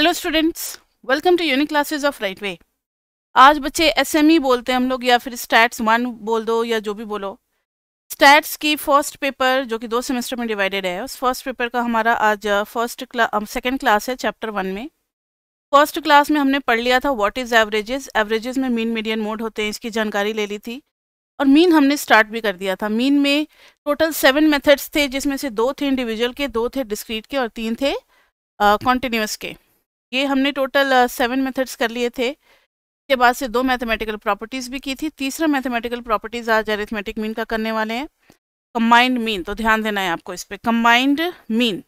Hello students welcome to unique classes of right way आज बच्चे SME e बोलते हैं हम लोग या फिर स्टैट्स वन बोल दो या जो भी बोलो स्टैट्स की फर्स्ट पेपर जो कि दो सेमेस्टर में डिवाइडेड है उस फर्स्ट पेपर का हमारा आज फर्स्ट क्लास सेकेंड क्लास है चैप्टर वन में फर्स्ट क्लास में हमने पढ़ लिया था वॉट इज़ एवरेजेज़ एवरेज में मीन मीडियन मोड होते हैं इसकी जानकारी ले ली थी और मीन हमने स्टार्ट भी कर दिया था मीन में टोटल सेवन मेथड्स थे जिसमें से दो थे इंडिविजुअल के दो थे डिस्क्रीट के और तीन थे कॉन्टीन्यूस uh, के ये हमने टोटल सेवन मेथड्स कर लिए थे इसके बाद से दो मैथमेटिकल प्रॉपर्टीज़ भी की थी तीसरा मैथमेटिकल प्रॉपर्टीज़ आज एरिथमेटिक मीन का करने वाले हैं कंबाइंड मीन तो ध्यान देना है आपको इस पर कंबाइंड मीन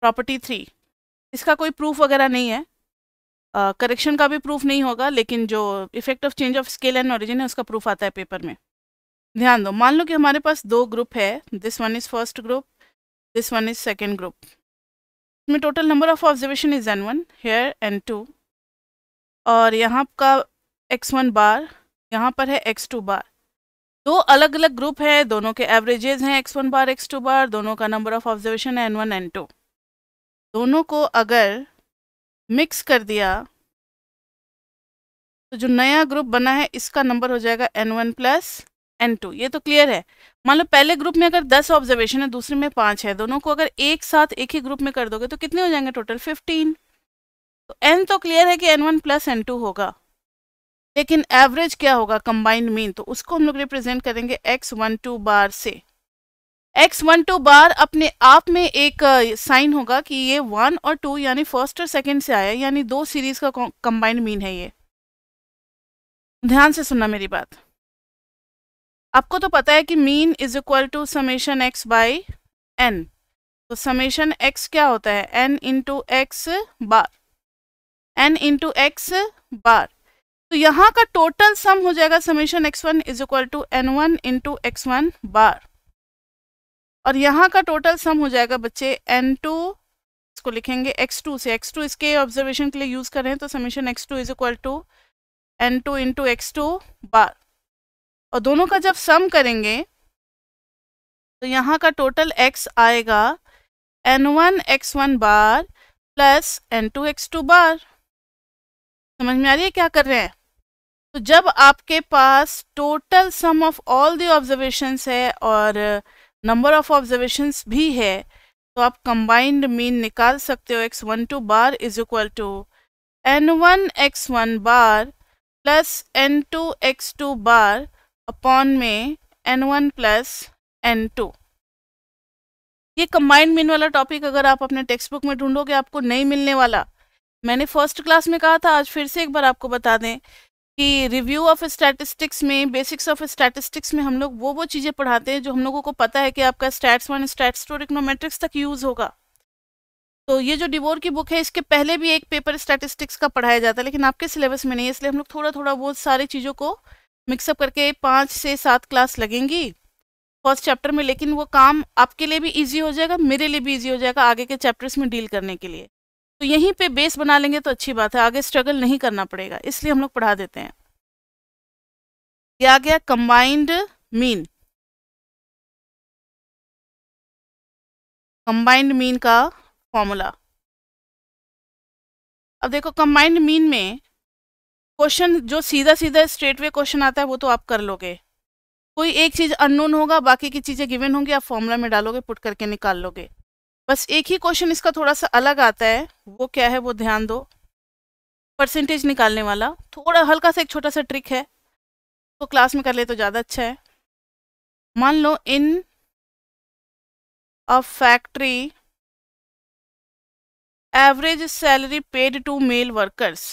प्रॉपर्टी थ्री इसका कोई प्रूफ वगैरह नहीं है करेक्शन uh, का भी प्रूफ नहीं होगा लेकिन जो effect of change of scale and origin है उसका प्रूफ आता है पेपर में ध्यान दो मान लो कि हमारे पास दो ग्रुप है this one is first group this one is second group इसमें total number of observation is N one here N two और यहाँ का एक्स वन बार यहाँ पर है एक्स टू बार दो अलग अलग ग्रुप है दोनों के एवरेजेज हैं X one bar X two bar दोनों का नंबर ऑफ ऑब्जर्वेशन है एन वन एन टू दोनों को अगर मिक्स कर दिया तो जो नया ग्रुप बना है इसका नंबर हो जाएगा N one plus N two ये तो क्लियर है मान लो पहले ग्रुप में अगर दस ऑब्जर्वेशन है दूसरे में पांच है दोनों को अगर एक साथ एक ही ग्रुप में कर दोगे तो कितने हो जाएंगे टोटल फिफ्टीन तो एन तो क्लियर है कि N one plus N two होगा लेकिन एवरेज क्या होगा कंबाइंड मीन तो उसको हम लोग रिप्रेजेंट करेंगे एक्स वन टू बार से एक्स वन टू बार अपने आप में एक साइन होगा कि ये वन और टू यानी फर्स्ट और सेकेंड से आया यानी दो सीरीज का कंबाइंड मीन है ये ध्यान से सुनना मेरी बात आपको तो पता है कि mean is equal to summation X by N तो समेशन एक्स क्या होता है N into X bar N into X bar तो यहाँ का टोटल सम हो जाएगा summation X one is equal to N one into X one bar और यहाँ का टोटल सम हो जाएगा बच्चे एन टू इसको लिखेंगे एक्स टू से एक्स टू इसके ऑब्जर्वेशन के लिए यूज़ करें तो summation X two is equal to N two into X two bar और दोनों का जब सम करेंगे तो यहाँ का टोटल एक्स आएगा N one X one bar plus N two X two bar समझ में आ रही है क्या कर रहे हैं तो जब आपके पास total sum of all the observations है और नंबर ऑफ ऑब्जर्वेशंस भी है तो आप कंबाइंड मीन निकाल सकते हो X one two bar is equal to N one X one bar plus N two X two bar upon में N one plus N two ये कंबाइंड मीन वाला टॉपिक अगर आप अपने टेक्स्ट बुक में ढूंढोगे आपको नहीं मिलने वाला मैंने फर्स्ट क्लास में कहा था आज फिर से एक बार आपको बता दें कि रिव्यू ऑफ स्टैटिस्टिक्स में बेसिक्स ऑफ स्टैटिस्टिक्स में हम लोग वो वो चीज़ें पढ़ाते हैं जो हम लोगों को पता है कि आपका stats one stats two econometrics तक यूज़ होगा तो ये जो डिवोर की बुक है इसके पहले भी एक पेपर स्टैटिस्टिक्स का पढ़ाया जाता है लेकिन आपके सिलेबस में नहीं है इसलिए हम लोग थोड़ा थोड़ा वो सारी चीज़ों को मिक्सअप करके पाँच से सात क्लास लगेंगी फर्स्ट चैप्टर में लेकिन वो काम आपके लिए भी इजी हो जाएगा मेरे लिए भी इजी हो जाएगा आगे के चैप्टर्स में डील करने के लिए तो यहीं पे बेस बना लेंगे तो अच्छी बात है आगे स्ट्रगल नहीं करना पड़ेगा इसलिए हम लोग पढ़ा देते हैं यह आ गया कंबाइंड मीन कंबाइंड मीन का फॉर्मूला अब देखो कंबाइंड मीन में क्वेश्चन जो सीधा सीधा स्ट्रेट वे क्वेश्चन आता है वो तो आप कर लोगे कोई एक चीज़ अननोन होगा बाकी की चीज़ें गिवन होंगी आप फॉर्मूला में डालोगे पुट करके निकाल लोगे बस एक ही क्वेश्चन इसका थोड़ा सा अलग आता है वो क्या है वो ध्यान दो परसेंटेज निकालने वाला थोड़ा हल्का सा एक छोटा सा ट्रिक है तो क्लास में कर ले तो ज़्यादा अच्छा है मान लो in a factory average salary paid to male workers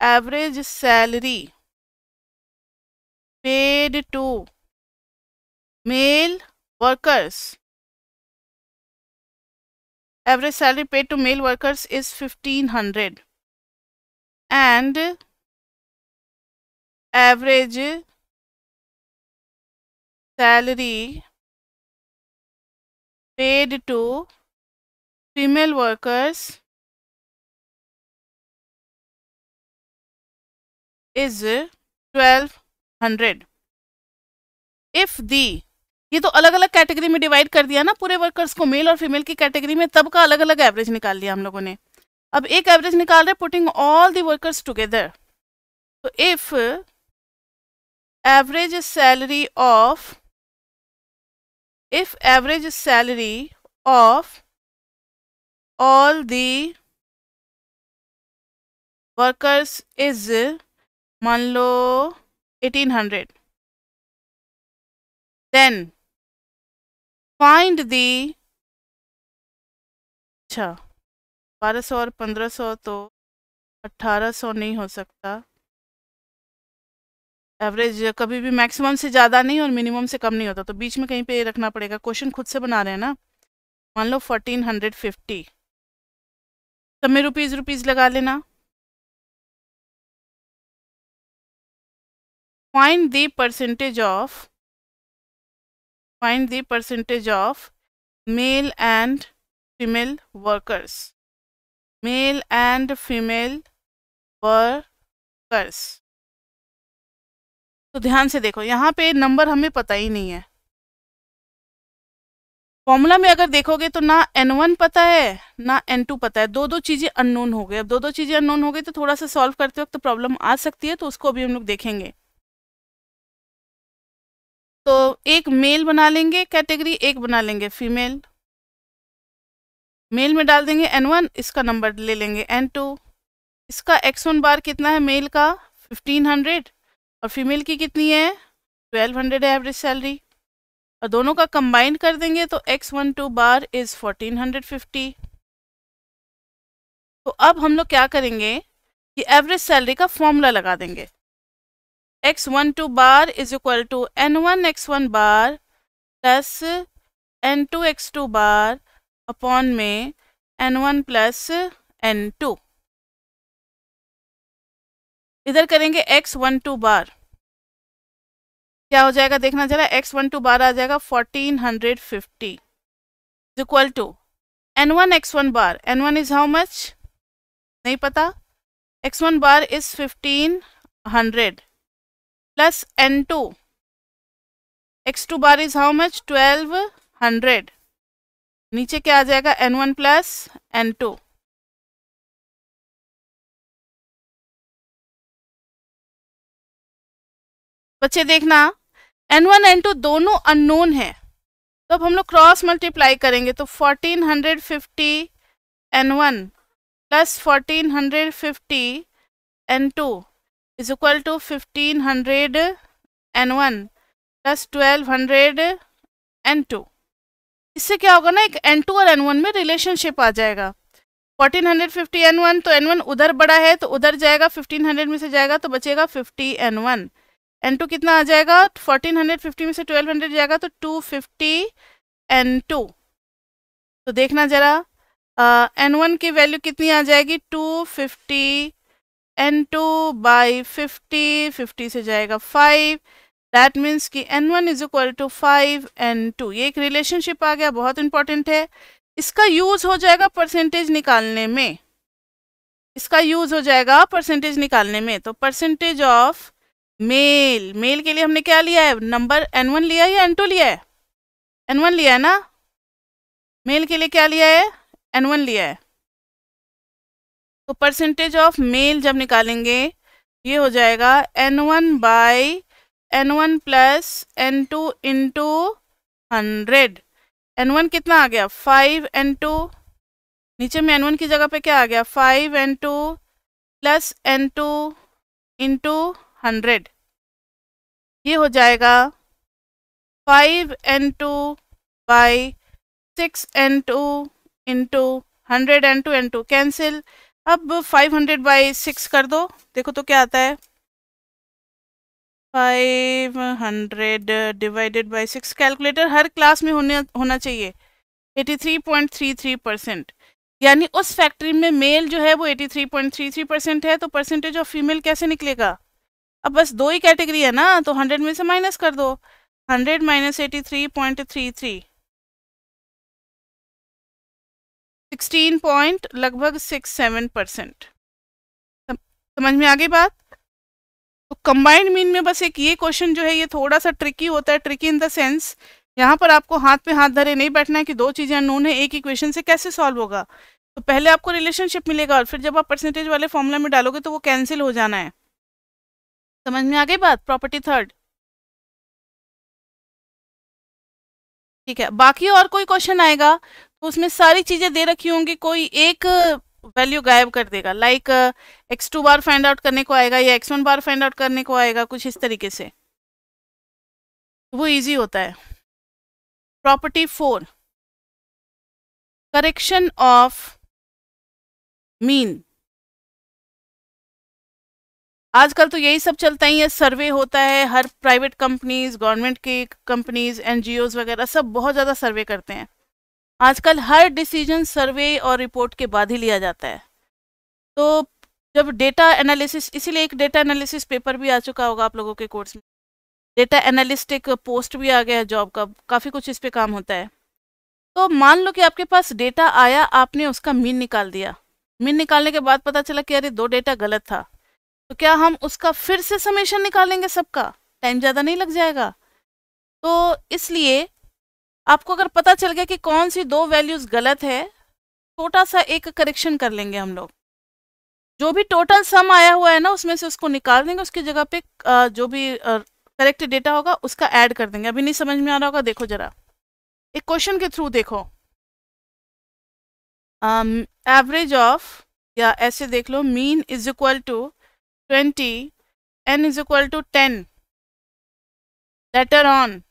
average salary paid to male workers average salary paid to male workers is 1500 and average salary paid to female workers is twelve hundred if the ये तो अलग अलग category में divide कर दिया ना पूरे workers को मेल और फीमेल की कैटेगरी में तब का अलग अलग एवरेज निकाल लिया हम लोगों ने अब एक एवरेज निकाल रहे putting all the workers together तो if average salary of if average salary of all the workers is मान लो 1800 देन फाइंड दी अच्छा बारह सौ और पंद्रह सौ तो अट्ठारह सौ नहीं हो सकता एवरेज कभी भी मैक्सिमम से ज़्यादा नहीं और मिनिमम से कम नहीं होता तो बीच में कहीं पे रखना पड़ेगा क्वेश्चन खुद से बना रहे हैं ना मान लो फोर्टीन हंड्रेड फिफ्टी सब में रुपीज़ रुपीज़ लगा लेना find the percentage of find the percentage of male and female workers male and female workers तो ध्यान से देखो यहाँ पे नंबर हमें पता ही नहीं है फॉर्मूला में अगर देखोगे तो ना एन वन पता है ना एन टू पता है दो दो चीज़ें अननोन हो गए अब दो दो चीज़ें अननोन हो गई तो थोड़ा सा सॉल्व करते वक्त तो प्रॉब्लम आ सकती है तो उसको अभी हम लोग देखेंगे तो एक मेल बना लेंगे कैटेगरी एक बना लेंगे फीमेल मेल में डाल देंगे एन वन इसका नंबर ले लेंगे एन टू इसका एक्स वन बार कितना है मेल का फिफ्टीन हंड्रेड और फीमेल की कितनी है ट्वेल्व हंड्रेड है एवरेज सैलरी और दोनों का कंबाइन कर देंगे तो X one two bar is fourteen hundred fifty तो अब हम लोग क्या करेंगे कि एवरेज सैलरी का फॉर्मूला लगा देंगे X one two bar is equal to N one X one bar plus N two X two bar upon में N one plus N two इधर करेंगे एक्स वन टू बार क्या हो जाएगा देखना जरा एक्स वन टू बार आ जाएगा fourteen hundred fifty is equal to N one X one bar N one is how much नहीं पता X one bar is fifteen hundred plus N2. X2 bar is how much? 1200. नीचे क्या आ जाएगा N1 N to बच्चे देखना N1 N2 दोनों unknown है तो अब हम लोग क्रॉस मल्टीप्लाई करेंगे तो 1450 N1 plus 1450 N2 is equal to fifteen hundred N one plus twelve hundred N two इससे क्या होगा ना एक एन टू और एन वन में रिलेशनशिप आ जाएगा fourteen hundred fifty N one तो एन वन उधर बड़ा है तो उधर जाएगा फिफ्टीन हंड्रेड में से जाएगा तो बचेगा fifty N one N two कितना आ जाएगा फोर्टीन हंड्रेड फिफ्टी में से ट्वेल्व हंड्रेड जाएगा तो टू फिफ्टी एन टू तो देखना जरा एन वन की वैल्यू कितनी आ जाएगी two fifty N two by fifty fifty से जाएगा फाइव दैट मीन्स कि N one is equal to five N two ये एक रिलेशनशिप आ गया बहुत इंपॉर्टेंट है इसका यूज़ हो जाएगा परसेंटेज निकालने में इसका यूज़ हो जाएगा परसेंटेज निकालने में तो परसेंटेज ऑफ मेल मेल के लिए हमने क्या लिया है नंबर एन वन लिया है या एन टू लिया है एन वन लिया है ना मेल के लिए क्या लिया है एन वन लिया है तो परसेंटेज ऑफ मेल जब निकालेंगे ये हो जाएगा N one by N one plus N two into hundred N one कितना आ गया फाइव एन टू नीचे में एन वन की जगह पे क्या आ गया five N two plus N two into hundred ये हो जाएगा five N two by six N two into hundred N two N two cancel अब 500 हंड्रेड बाई सिक्स कर दो देखो तो क्या आता है 500 डिवाइडेड बाई सिक्स कैलकुलेटर हर क्लास में होने होना चाहिए 83.33 परसेंट यानी उस फैक्ट्री में मेल जो है वो 83.33 परसेंट है तो परसेंटेज ऑफ फीमेल कैसे निकलेगा अब बस दो ही कैटेगरी है ना तो 100 में से माइनस कर दो 100 minus eighty three point three three sixteen point लगभग सिक्स सेवन परसेंट समझ में आगे बात तो कंबाइंड मीन में बस एक ये क्वेश्चन जो है ये थोड़ा सा ट्रिकी होता है ट्रिकी इन द सेंस यहाँ पर आपको हाथ पे हाथ धरे नहीं बैठना है कि दो चीज़ें नून है एक इक्वेशन से कैसे सॉल्व होगा तो पहले आपको रिलेशनशिप मिलेगा और फिर जब आप परसेंटेज वाले फॉर्मूला में डालोगे तो वो कैंसिल हो जाना है समझ में आ गई बात प्रॉपर्टी थर्ड ठीक है बाकी और कोई क्वेश्चन आएगा तो उसमें सारी चीजें दे रखी होंगी कोई एक वैल्यू गायब कर देगा like X two bar find out करने को आएगा या X one bar find out करने को आएगा कुछ इस तरीके से वो इजी होता है property four correction of mean आजकल तो यही सब चलता ही है सर्वे होता है हर प्राइवेट कंपनीज गवर्नमेंट की कंपनीज एनजीओज वगैरह सब बहुत ज़्यादा सर्वे करते हैं आजकल हर डिसीजन सर्वे और रिपोर्ट के बाद ही लिया जाता है तो जब डेटा एनालिसिस इसीलिए एक डेटा एनालिसिस पेपर भी आ चुका होगा आप लोगों के कोर्स में डेटा एनालिस्ट एक पोस्ट भी आ गया है जॉब का काफ़ी कुछ इस पर काम होता है तो मान लो कि आपके पास डेटा आया आपने उसका मीन निकाल दिया मीन निकालने के बाद पता चला कि अरे दो डेटा गलत था तो क्या हम उसका फिर से समेशन निकालेंगे सबका टाइम ज़्यादा नहीं लग जाएगा तो इसलिए आपको अगर पता चल गया कि कौन सी दो वैल्यूज गलत है छोटा सा एक करेक्शन कर लेंगे हम लोग जो भी टोटल सम आया हुआ है ना उसमें से उसको निकाल देंगे उसकी जगह पे जो भी करेक्ट डेटा होगा उसका ऐड कर देंगे अभी नहीं समझ में आ रहा होगा देखो जरा एक क्वेश्चन के थ्रू देखो एवरेज um, ऑफ या ऐसे देख लो mean is equal to twenty n is equal to ten later on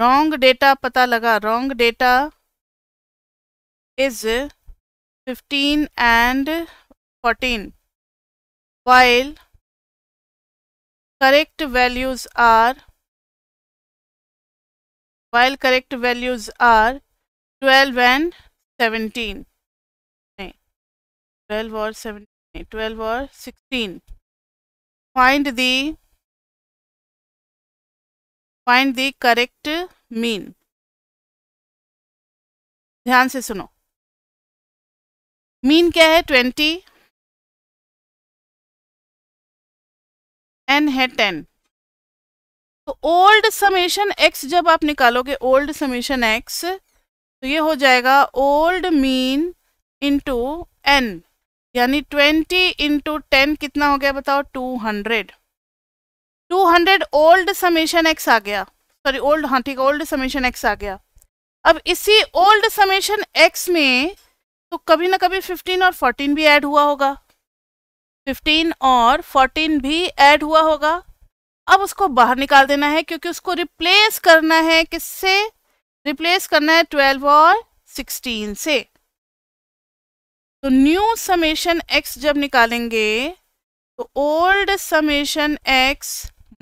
wrong data पता लगा wrong data is fifteen and fourteen while correct values are while correct values are twelve and seventeen twelve और seventeen twelve और sixteen find the find the correct mean ध्यान से सुनो mean क्या है twenty n है टेन तो old summation x जब आप निकालोगे ओल्ड समेशन एक्स तो ये हो जाएगा ओल्ड मीन इंटू एन यानी ट्वेंटी इंटू टेन कितना हो गया बताओ two hundred two hundred old summation X आ गया सॉरी ओल्ड हाँ ठीक ओल्ड समेशन एक्स आ गया अब इसी ओल्ड समेशन एक्स में तो कभी ना कभी फिफ्टीन और फोर्टीन भी ऐड हुआ होगा फिफ्टीन और फोर्टीन भी ऐड हुआ होगा अब उसको बाहर निकाल देना है क्योंकि उसको रिप्लेस करना है किससे रिप्लेस करना है ट्वेल्व और सिक्सटीन से तो न्यू समेशन एक्स जब निकालेंगे तो old summation X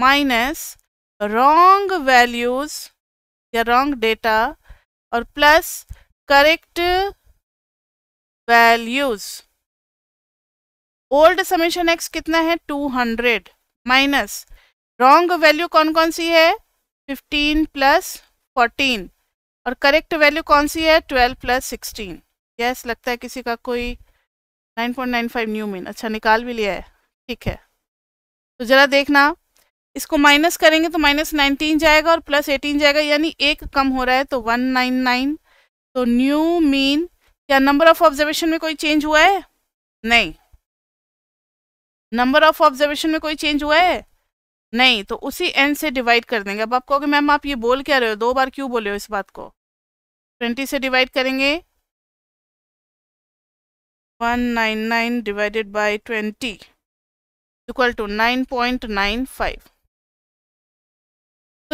minus wrong values या रॉन्ग डेटा और plus correct values old summation X कितना है 200 माइनस रॉन्ग वैल्यू कौन कौन सी है 15 प्लस 14 और करेक्ट वैल्यू कौन सी है 12 प्लस सिक्सटीन यस लगता है किसी का कोई 9.95 न्यू मीन अच्छा निकाल भी लिया है ठीक है तो ज़रा देखना इसको माइनस करेंगे तो माइनस नाइनटीन जाएगा और प्लस एटीन जाएगा यानी एक कम हो रहा है तो वन नाइन नाइन तो न्यू मीन क्या नंबर ऑफ ऑब्जर्वेशन में कोई चेंज हुआ है नहीं नंबर ऑफ ऑब्जर्वेशन में कोई चेंज हुआ है नहीं तो उसी एन से डिवाइड कर देंगे अब आप कहोगे मैम आप ये बोल क्या रहे हो दो बार क्यों बोले हो इस बात को ट्वेंटी से डिवाइड करेंगे one nine nine divided by twenty equal to nine point nine five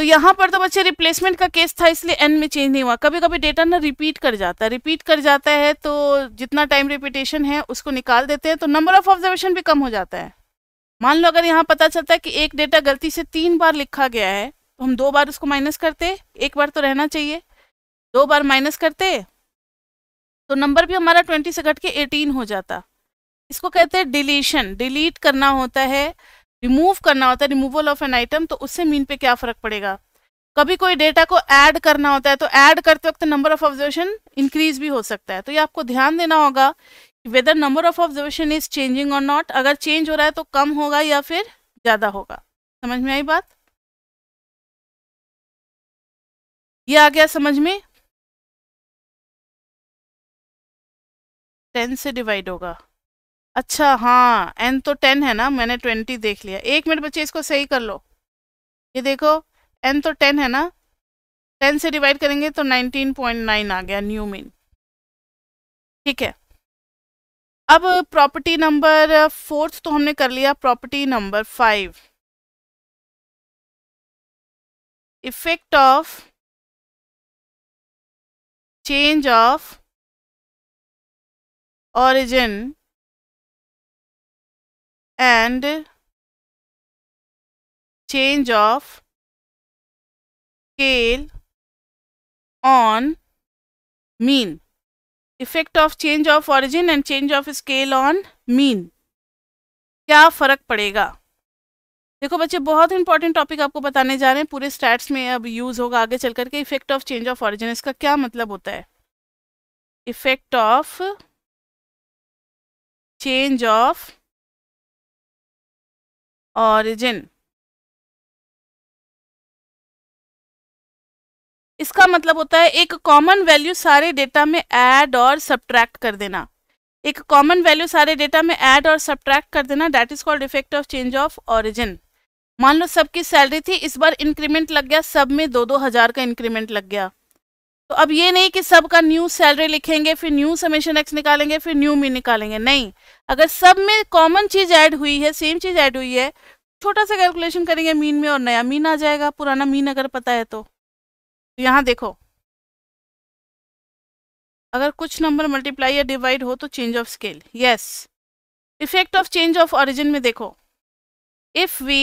तो यहाँ पर तो बच्चे रिप्लेसमेंट का केस था इसलिए एन में चेंज नहीं हुआ कभी कभी डेटा ना रिपीट कर जाता है रिपीट कर जाता है तो जितना टाइम रिपीटेशन है उसको निकाल देते हैं तो नंबर ऑफ ऑब्जर्वेशन भी कम हो जाता है मान लो अगर यहाँ पता चलता है कि एक डेटा गलती से तीन बार लिखा गया है तो हम दो बार उसको माइनस करते एक बार तो रहना चाहिए दो बार माइनस करते तो नंबर भी हमारा ट्वेंटी से घट के एटीन हो जाता इसको कहते हैं डिलीशन डिलीट करना होता है रिमूव करना होता है रिमूवल ऑफ एन आइटम तो उससे मीन पे क्या फर्क पड़ेगा कभी कोई डेटा को ऐड करना होता है तो ऐड करते वक्त नंबर ऑफ ऑब्जर्वेशन इंक्रीज भी हो सकता है तो ये आपको ध्यान देना होगा whether number of observation is changing और नॉट अगर चेंज हो रहा है तो कम होगा या फिर ज़्यादा होगा समझ में आई बात ये आ गया समझ में टेन से डिवाइड होगा अच्छा हाँ एन तो टेन है ना मैंने ट्वेंटी देख लिया एक मिनट बच्चे इसको सही कर लो ये देखो एन तो टेन है ना टेन से डिवाइड करेंगे तो नाइनटीन पॉइंट नाइन आ गया न्यू मीन ठीक है अब प्रॉपर्टी नंबर फोर्थ तो हमने कर लिया property number five effect of change of origin and change of scale on mean effect of change of origin and change of scale on mean क्या फर्क पड़ेगा देखो बच्चे बहुत इंपॉर्टेंट टॉपिक आपको बताने जा रहे हैं पूरे स्टैट्स में अब यूज होगा आगे चल करके effect of change of origin इसका क्या मतलब होता है effect of change of origin इसका मतलब होता है एक कॉमन वैल्यू सारे डेटा में ऐड और सब्ट्रैक्ट कर देना एक कॉमन वैल्यू सारे डेटा में ऐड और सब्ट्रैक्ट कर देना that is called effect of change of origin मान लो सबकी सैलरी थी इस बार इंक्रीमेंट लग गया सब में दो दो हजार का इंक्रीमेंट लग गया तो अब ये नहीं कि सब का न्यू सैलरी लिखेंगे फिर न्यू समेशन एक्स निकालेंगे फिर न्यू मीन निकालेंगे नहीं अगर सब में कॉमन चीज़ ऐड हुई है सेम चीज़ ऐड हुई है छोटा सा कैलकुलेशन करेंगे मीन में और नया मीन आ जाएगा पुराना मीन अगर पता है तो, तो यहाँ देखो अगर कुछ नंबर मल्टीप्लाई या डिवाइड हो तो change of scale yes effect of change of origin में देखो इफ़ वी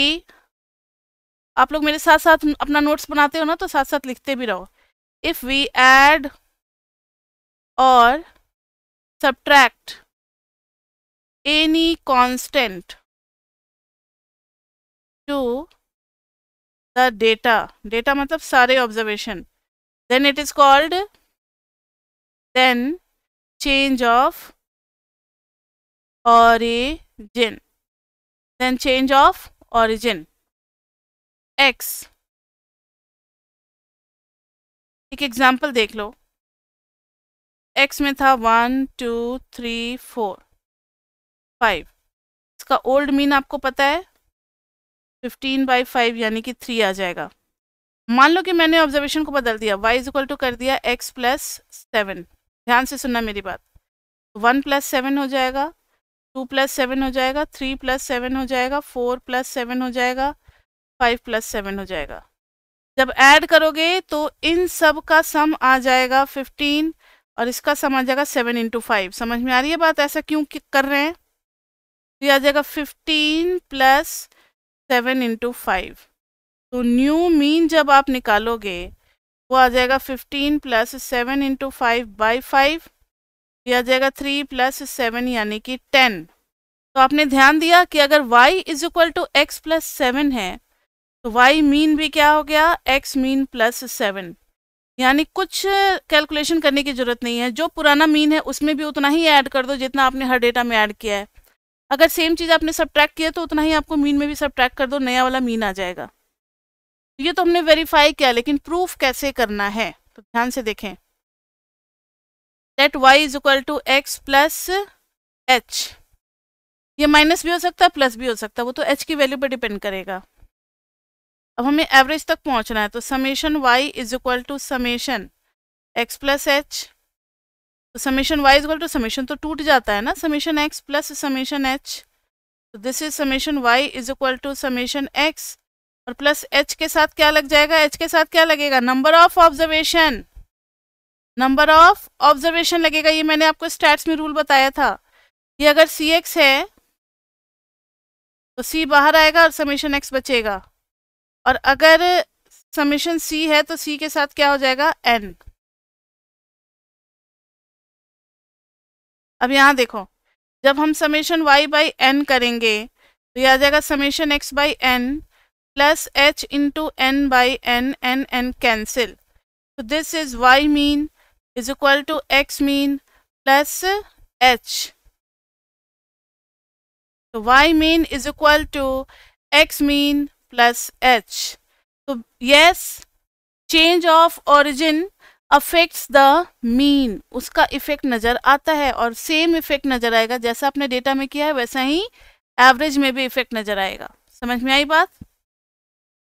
आप लोग मेरे साथ साथ अपना नोट्स बनाते हो ना तो साथ साथ लिखते भी रहो if we add or subtract any constant to the data data matlab sare observation then it is called then change of origin then change of origin x एक एग्जाम्पल देख लो एक्स में था one two three four five इसका old mean आपको पता है fifteen by five यानी कि थ्री आ जाएगा मान लो कि मैंने ऑब्जर्वेशन को बदल दिया वाई इज इक्वल टू कर दिया एक्स प्लस सेवन ध्यान से सुनना मेरी बात वन प्लस सेवन हो जाएगा टू प्लस सेवन हो जाएगा थ्री प्लस सेवन हो जाएगा फोर प्लस सेवन हो जाएगा फाइव प्लस सेवन हो जाएगा जब ऐड करोगे तो इन सब का सम आ जाएगा फिफ्टीन और इसका सम आ जाएगा सेवन इंटू फाइव समझ में आ रही है बात ऐसा क्यों कर रहे हैं तो ये आ जाएगा fifteen plus seven into five तो न्यू मीन जब आप निकालोगे वो आ जाएगा fifteen plus seven into five by five ये आ जाएगा थ्री प्लस सेवन यानी कि टेन तो आपने ध्यान दिया कि अगर y is equal to X plus seven है तो वाई मीन भी क्या हो गया एक्स मीन प्लस सेवन यानी कुछ कैलकुलेशन करने की ज़रूरत नहीं है जो पुराना मीन है उसमें भी उतना ही ऐड कर दो जितना आपने हर डेटा में ऐड किया है अगर सेम चीज़ आपने सब्ट्रैक्ट किया तो उतना ही आपको मीन में भी सब्ट्रैक्ट कर दो नया वाला मीन आ जाएगा तो ये तो हमने वेरीफाई किया लेकिन प्रूफ कैसे करना है तो ध्यान से देखें that Y is equal to X plus H ये माइनस भी हो सकता है प्लस भी हो सकता है वो तो एच की वैल्यू पर डिपेंड करेगा अब हमें एवरेज तक पहुंचना है तो summation Y is equal to summation X plus H तो summation Y is equal to summation तो टूट जाता है ना summation X plus summation H तो this is summation Y is equal to summation X और प्लस एच के साथ क्या लग जाएगा एच के साथ क्या लगेगा number of observation number of observation लगेगा ये मैंने आपको स्टैट्स में रूल बताया था ये अगर सी एक्स है तो सी बाहर आएगा और समेशन एक्स बचेगा और अगर समेशन सी है तो सी के साथ क्या हो जाएगा एन अब यहाँ देखो जब हम समेशन वाई बाई एन करेंगे तो यह आ जाएगा summation X by N plus H into N by N N N cancel तो this is Y mean is equal to X mean plus H तो Y mean is equal to X mean plus H तो yes change of origin affects the mean उसका effect नज़र आता है और same effect नज़र आएगा जैसा आपने डेटा में किया है वैसा ही एवरेज में भी इफेक्ट नज़र आएगा समझ में आई बात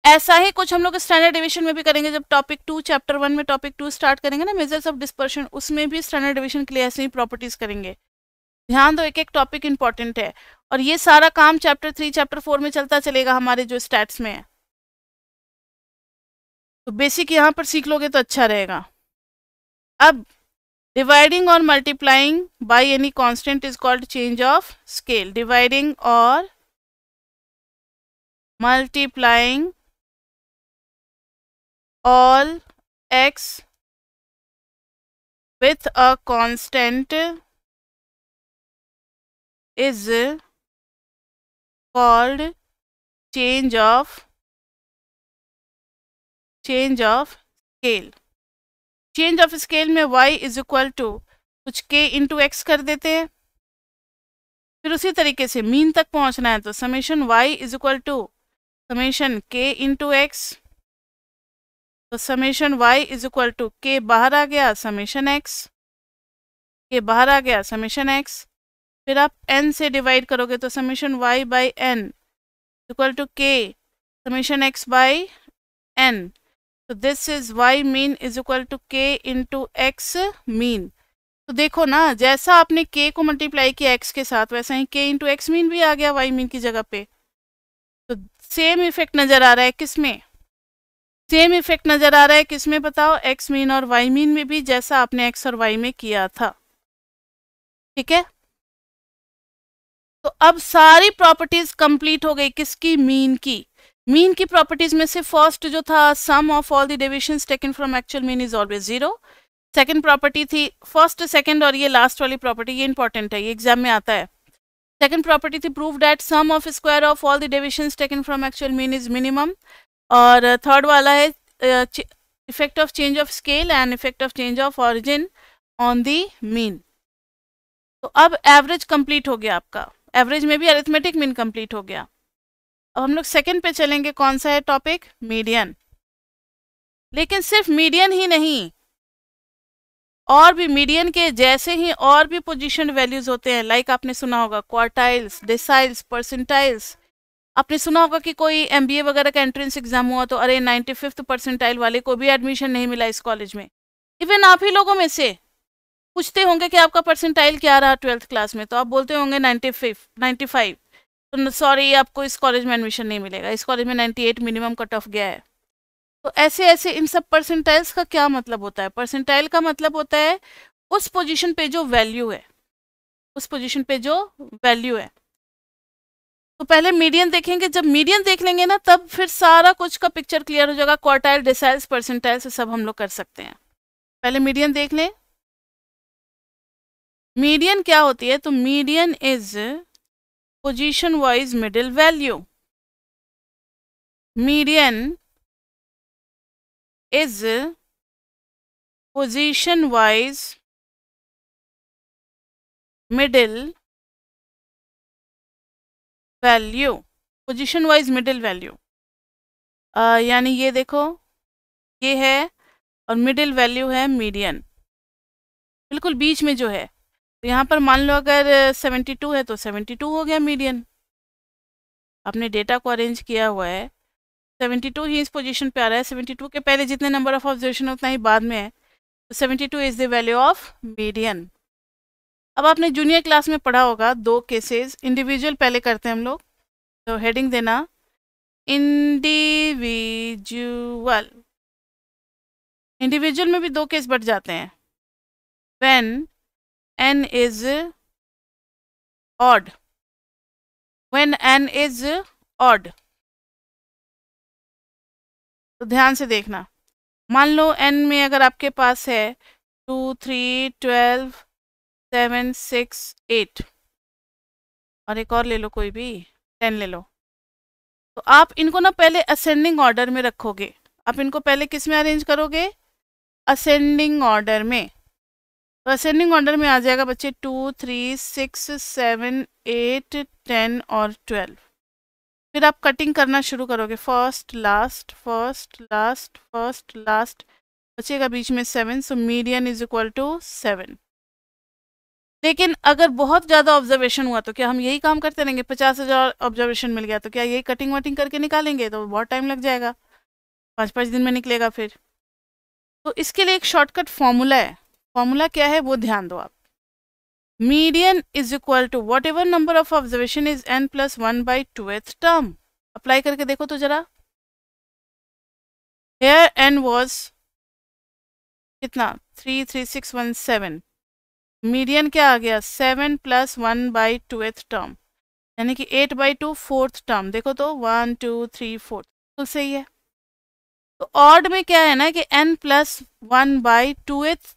ऐसा ही कुछ हम लोग स्टैंडर्ड डिवीजन में भी करेंगे जब टॉपिक टू चैप्टर वन में टॉपिक टू स्टार्ट करेंगे ना मेजर्स ऑफ डिस्पर्शन उसमें भी स्टैंडर्ड डिवीजन के लिए ऐसे ही प्रॉपर्टीज़ करेंगे ध्यान दो एक एक टॉपिक इंपॉर्टेंट है और ये सारा काम चैप्टर थ्री चैप्टर फोर में चलता चलेगा हमारे जो स्टैट्स में है तो बेसिक यहाँ पर सीख लोगे तो अच्छा रहेगा अब डिवाइडिंग और multiplying by any constant is called change of scale dividing और multiplying all X with a constant is called change of change of scale change of scale में y इज इक्वल टू कुछ k into X कर देते हैं फिर उसी तरीके से मीन तक पहुंचना है तो summation y is equal to summation k into X तो summation y is equal to K बाहर आ गया समेशन x के बाहर आ गया समेशन x फिर आप एन से डिवाइड करोगे तो summation y by n equal to k summation x by N तो this is Y mean is equal to k into x mean तो देखो ना जैसा आपने के को मल्टीप्लाई किया एक्स के साथ वैसा ही के इंटू एक्स मीन भी आ गया वाई मीन की जगह पे तो सेम इफेक्ट नज़र आ रहा है किस में सेम इफेक्ट नज़र आ रहा है किस में बताओ एक्स मीन और वाई मीन में भी जैसा आपने एक्स और वाई में किया था ठीक है तो अब सारी प्रॉपर्टीज कंप्लीट हो गई किसकी मीन की मीन की प्रॉपर्टीज में से फर्स्ट जो था sum of all the deviations taken from actual mean is always zero second property थी फर्स्ट सेकंड और ये लास्ट वाली प्रॉपर्टी ये इंपॉर्टेंट है ये एग्जाम में आता है सेकंड प्रॉपर्टी थी prove that sum of square of all the deviations taken from actual mean is minimum और थर्ड वाला है effect of change of scale and effect of change of origin on the mean तो अब average complete हो गया आपका average में भी अरिथमेटिक मीन कंप्लीट हो गया अब हम लोग सेकेंड पे चलेंगे कौन सा है टॉपिक मीडियन लेकिन सिर्फ मीडियन ही नहीं और भी मीडियन के जैसे ही और भी पोजीशन वैल्यूज होते हैं लाइक आपने सुना होगा क्वार्टाइल्स डिसाइल्स परसेंटाइल्स आपने सुना होगा कि कोई एम वगैरह का एंट्रेंस एग्जाम हुआ तो अरे नाइन्टी फिफ्थ परसेंटाइल वाले को भी एडमिशन नहीं मिला इस कॉलेज में इवन आप ही लोगों में से पूछते होंगे कि आपका परसेंटाइल क्या रहा ट्वेल्थ क्लास में तो आप बोलते होंगे नाइन्टी फिफ्थ नाइन्टी फाइव तो सॉरी आपको इस कॉलेज में एडमिशन नहीं मिलेगा इस कॉलेज में ninety eight minimum cut off गया है तो ऐसे ऐसे इन सब परसेंटाइल्स का क्या मतलब होता है परसेंटाइल का मतलब होता है उस पोजिशन पर जो वैल्यू है उस पोजिशन पर जो वैल्यू है तो पहले मीडियन देखेंगे जब मीडियन देख लेंगे ना तब फिर सारा कुछ का पिक्चर क्लियर हो जाएगा क्वार्टाइल डिसाइल्स परसेंटाइल्स सब हम लोग कर सकते हैं पहले मीडियम देख लें मीडियन क्या होती है तो median is position wise middle value median is position wise middle value position wise middle value यानी ये देखो ये है और मिडिल वैल्यू है मीडियन बिल्कुल बीच में जो है तो यहाँ पर मान लो अगर सेवेंटी टू है तो सेवेंटी टू हो गया मीडियन आपने डेटा को अरेंज किया हुआ है सेवेंटी टू ही इस पोजीशन पे आ रहा है सेवेंटी टू के पहले जितने नंबर ऑफ ऑब्जर्वेशन उतना ही बाद में है तो seventy two is the value of median अब आपने जूनियर क्लास में पढ़ा होगा दो केसेस इंडिविजुअल पहले करते हैं हम लोग तो हेडिंग देना इंडिविजुअल इंडिविजुअल में भी दो केस बढ़ जाते हैं when n is odd when n is odd तो ध्यान से देखना मान लो n में अगर आपके पास है two three twelve seven six eight और एक और ले लो कोई भी टेन ले लो तो आप इनको ना पहले असेंडिंग ऑर्डर में रखोगे आप इनको पहले किस में अरेंज करोगे असेंडिंग ऑर्डर में तो असेंडिंग ऑर्डर में आ जाएगा बच्चे two three six seven eight ten और ट्वेल्व फिर आप कटिंग करना शुरू करोगे first last first last first last बचेगा बीच में seven so median is equal to seven लेकिन अगर बहुत ज़्यादा ऑब्जर्वेशन हुआ तो क्या हम यही काम करते रहेंगे पचास हज़ार ऑब्जर्वेशन मिल गया तो क्या यही कटिंग वटिंग करके निकालेंगे तो बहुत टाइम लग जाएगा पाँच पाँच दिन में निकलेगा फिर तो इसके लिए एक शॉर्टकट फॉर्मूला है फॉर्मूला क्या है वो ध्यान दो आप median is equal to whatever number of observation is n plus one by twelfth term apply करके देखो तो जरा हेयर एन वॉज कितना three three six one seven median क्या आ गया seven plus one by twelfth term यानी कि eight by two fourth term देखो तो वन टू थ्री फोर्थ तो सही है तो ऑर्ड में क्या है ना कि n plus one by twoth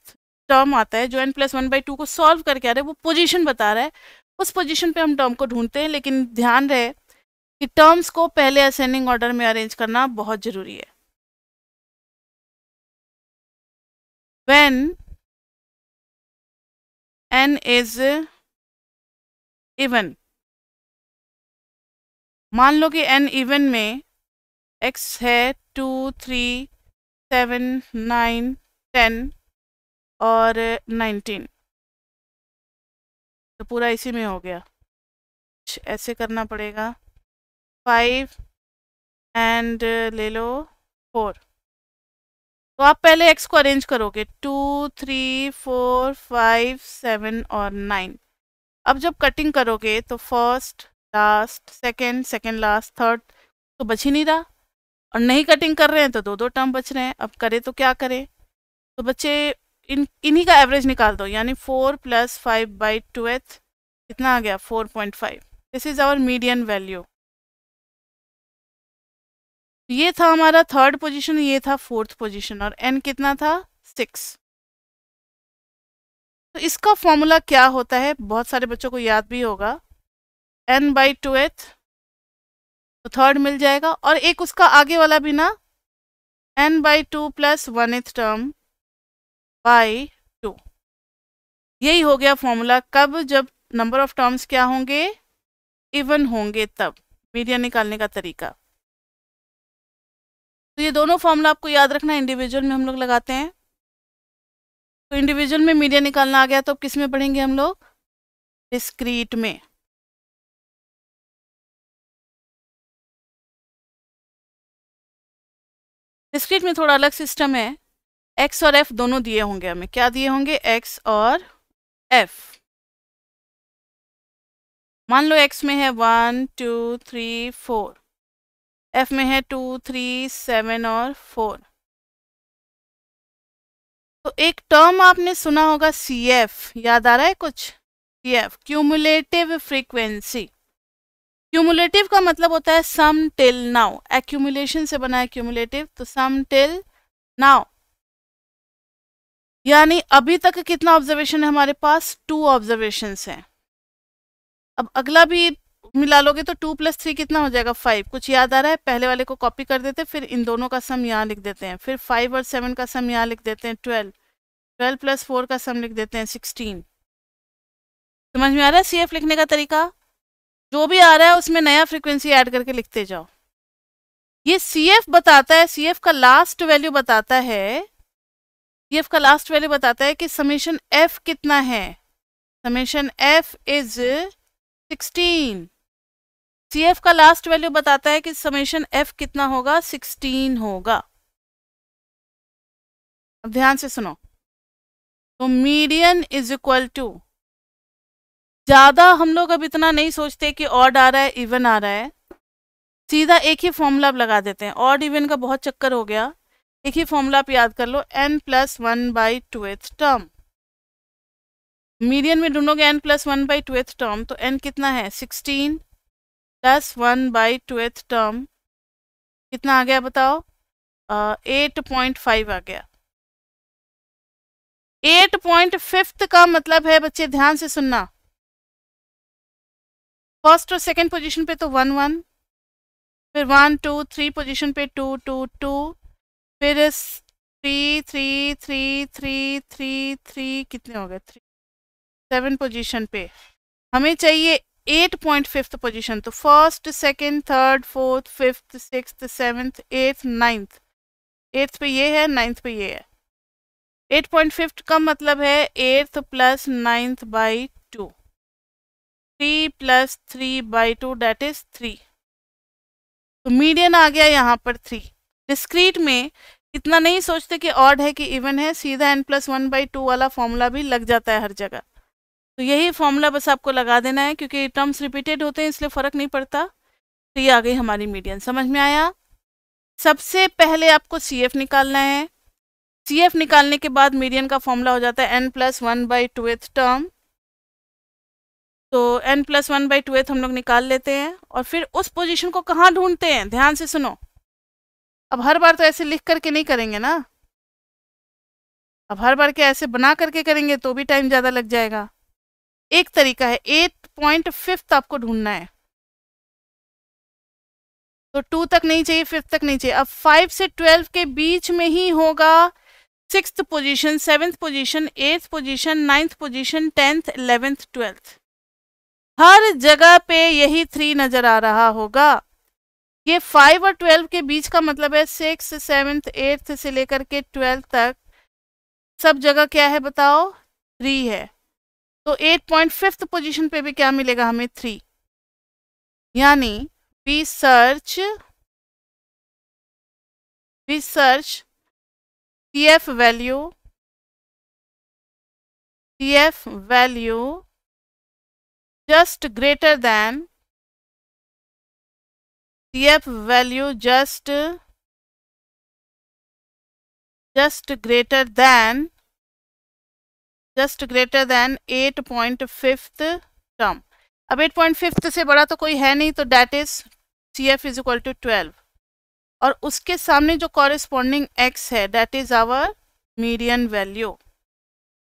term आता है जो n plus one by two को सॉल्व करके आ रहा है वो पोजीशन बता रहा है उस पोजीशन पे हम टर्म को ढूंढते हैं लेकिन ध्यान रहे कि टर्म्स को पहले असेंडिंग ऑर्डर में अरेंज करना बहुत ज़रूरी है वेन एन इज इवन मान लो कि एन इवन में एक्स है two three seven nine ten और नाइनटीन तो पूरा इसी में हो गया कुछ ऐसे करना पड़ेगा फाइव एंड ले लो फोर तो आप पहले एक्स को अरेंज करोगे two three four five seven और नाइन अब जब कटिंग करोगे तो first last second second last third तो बच ही नहीं रहा और नहीं कटिंग कर रहे हैं तो दो दो टर्म बच रहे हैं अब करें तो क्या करें तो बच्चे इन इन्हीं का एवरेज निकाल दो यानी four plus five by twelfth कितना आ गया four point five this is our median value ये था हमारा थर्ड पोजीशन ये था फोर्थ पोजीशन और एन कितना था सिक्स तो इसका फॉर्मूला क्या होता है बहुत सारे बच्चों को याद भी होगा एन बाई ट्वेल्थ तो थर्ड मिल जाएगा और एक उसका आगे वाला भी ना n by two plus one th term by two यही हो गया फॉर्मूला कब जब नंबर ऑफ टर्म्स क्या होंगे इवन होंगे तब मीडियन निकालने का तरीका तो ये दोनों फॉर्मूला आपको याद रखना इंडिविजुअल में हम लोग लगाते हैं तो इंडिविजुअल में मीडियन निकालना आ गया तो किस में पढ़ेंगे हम लोग डिस्क्रीट में डिस्क्रीट में थोड़ा अलग सिस्टम है एक्स और एफ दोनों दिए होंगे हमें क्या दिए होंगे एक्स और एफ मान लो एक्स में है one two three four f में है टू थ्री सेवन और फोर तो एक टर्म आपने सुना होगा सी एफ याद आ रहा है कुछ c f cumulative frequency cumulative का मतलब होता है सम टिल नाउ एक्यूमुलेशन से बना है क्यूमुलेटिव तो सम टिल नाउ यानी अभी तक कितना ऑब्जर्वेशन है हमारे पास टू ऑब्जर्वेशन हैं अब अगला भी मिला लोगे तो टू प्लस थ्री कितना हो जाएगा फाइव कुछ याद आ रहा है पहले वाले को कॉपी कर देते फिर इन दोनों का सम यहाँ लिख देते हैं फिर फाइव और सेवन का सम यहाँ लिख देते हैं ट्वेल्व ट्वेल्व प्लस फोर का सम लिख देते हैं सिक्सटीन समझ में आ रहा है सी एफ लिखने का तरीका जो भी आ रहा है उसमें नया फ्रिक्वेंसी ऐड करके लिखते जाओ ये सी एफ बताता है सी एफ का लास्ट वैल्यू बताता है ये एफ का लास्ट वैल्यू बताता है कि समेशन एफ कितना है summation f is sixteen c f का लास्ट वैल्यू बताता है कि समेशन एफ कितना होगा सिक्सटीन होगा अब ध्यान से सुनो तो मीडियन इज इक्वल टू ज़्यादा हम लोग अब इतना नहीं सोचते कि ऑड आ रहा है इवन आ रहा है सीधा एक ही फॉर्मूला लगा देते हैं ऑड इवन का बहुत चक्कर हो गया एक ही फॉर्मूला आप याद कर लो n plus one by twoth term median में ढूंढोगे n plus one by twoth term तो एन कितना है sixteen plus one by twoth term कितना आ गया बताओ एट पॉइंट फाइव आ गया एट पॉइंट फिफ्थ का मतलब है बच्चे ध्यान से सुनना फर्स्ट और सेकंड पोजीशन पे तो वन वन फिर वन टू थ्री पोजीशन पे टू टू टू फिर three three three three three three कितने हो गए थ्री सेवन पोजीशन पे हमें चाहिए एट पॉइंट फिफ्थ पोजीशन तो first second third fourth fifth six seventh eighth ninth eighth पे ये है नाइन्थ पे ये है एट पॉइंट फिफ्थ का मतलब है eighth plus ninth by two three plus three by two that is three तो मीडियन आ गया यहाँ पर थ्री डिस्क्रीट में इतना नहीं सोचते कि ऑड है कि इवन है सीधा n plus one by two वाला फॉर्मूला भी लग जाता है हर जगह तो यही फॉर्मूला बस आपको लगा देना है क्योंकि टर्म्स रिपीटेड होते हैं इसलिए फ़र्क नहीं पड़ता तो ये आ गई हमारी मीडियन समझ में आया सबसे पहले आपको सी एफ निकालना है सी एफ निकालने के बाद मीडियन का फॉर्मूला हो जाता है N plus one by twoth term तो N plus one by twoth हम लोग निकाल लेते हैं और फिर उस पोजीशन को कहाँ ढूंढते हैं ध्यान से सुनो अब हर बार तो ऐसे लिख करके नहीं करेंगे ना अब हर बार के ऐसे बना करके करेंगे तो भी टाइम ज़्यादा लग जाएगा एक तरीका है एट पॉइंट फिफ्थ आपको ढूंढना है तो टू तक नहीं चाहिए फिफ्थ तक नहीं चाहिए अब फाइव से ट्वेल्व के बीच में ही होगा six position seventh position eighth position ninth position tenth eleventh twelfth हर जगह पे यही थ्री नज़र आ रहा होगा ये फाइव और ट्वेल्व के बीच का मतलब है सिक्स सेवन्थ एट्थ से लेकर के ट्वेल्थ तक सब जगह क्या है बताओ थ्री है तो एट पॉइंट फिफ्थ पोजिशन पे भी क्या मिलेगा हमें थ्री यानी research search t f value t f value just greater than cf value just just greater than just greater than fifth term अब 8.5 से बड़ा तो कोई है नहीं तो that is c f is equal to twelve और उसके सामने जो कॉरेस्पॉन्डिंग एक्स है that is our median value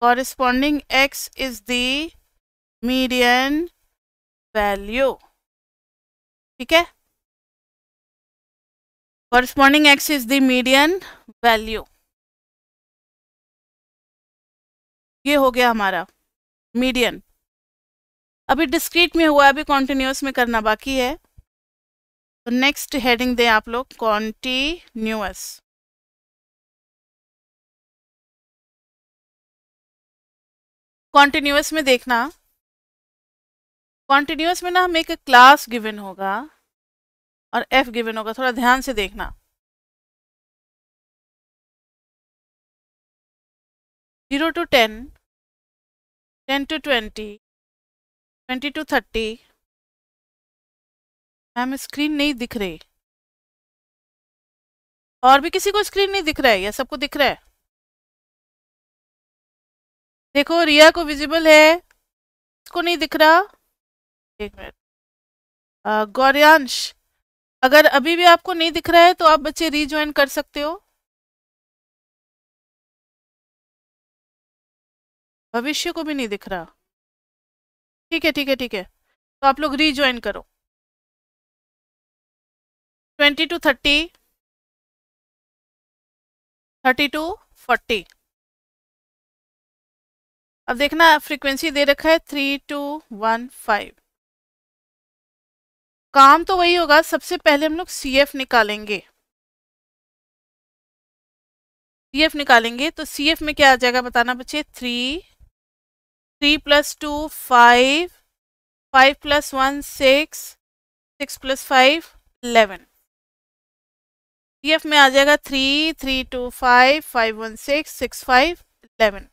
corresponding x is the median value ठीक है corresponding x is the median value ये हो गया हमारा मीडियन अभी डिस्क्रीट में हुआ अभी कॉन्टिन्यूस में करना बाकी है तो नेक्स्ट हेडिंग दें आप लोग कॉन्टीन्यूअस कॉन्टिन्यूस में देखना कॉन्टिन्यूस में ना हमें एक क्लास गिवन होगा और एफ गिवन होगा थोड़ा ध्यान से देखना zero to ten ten to twenty twenty to thirty ma'am screen नहीं दिख रही और भी किसी को स्क्रीन नहीं दिख रहा है या सबको दिख रहा है देखो रिया को विजिबल है इसको नहीं दिख रहा एक मिनट गौरियांश अगर अभी भी आपको नहीं दिख रहा है तो आप बच्चे रीज्वाइन कर सकते हो भविष्य को भी नहीं दिख रहा ठीक है ठीक है ठीक है तो आप लोग रीज्वाइन करो twenty to thirty thirty to forty अब देखना फ्रीक्वेंसी दे रखा है थ्री टू वन फाइव काम तो वही होगा सबसे पहले हम लोग सी एफ निकालेंगे सी एफ निकालेंगे तो सी एफ में क्या आ जाएगा बताना बच्चे three three plus two five five plus one six six plus five eleven c F में आ जाएगा three three two five five one six six five eleven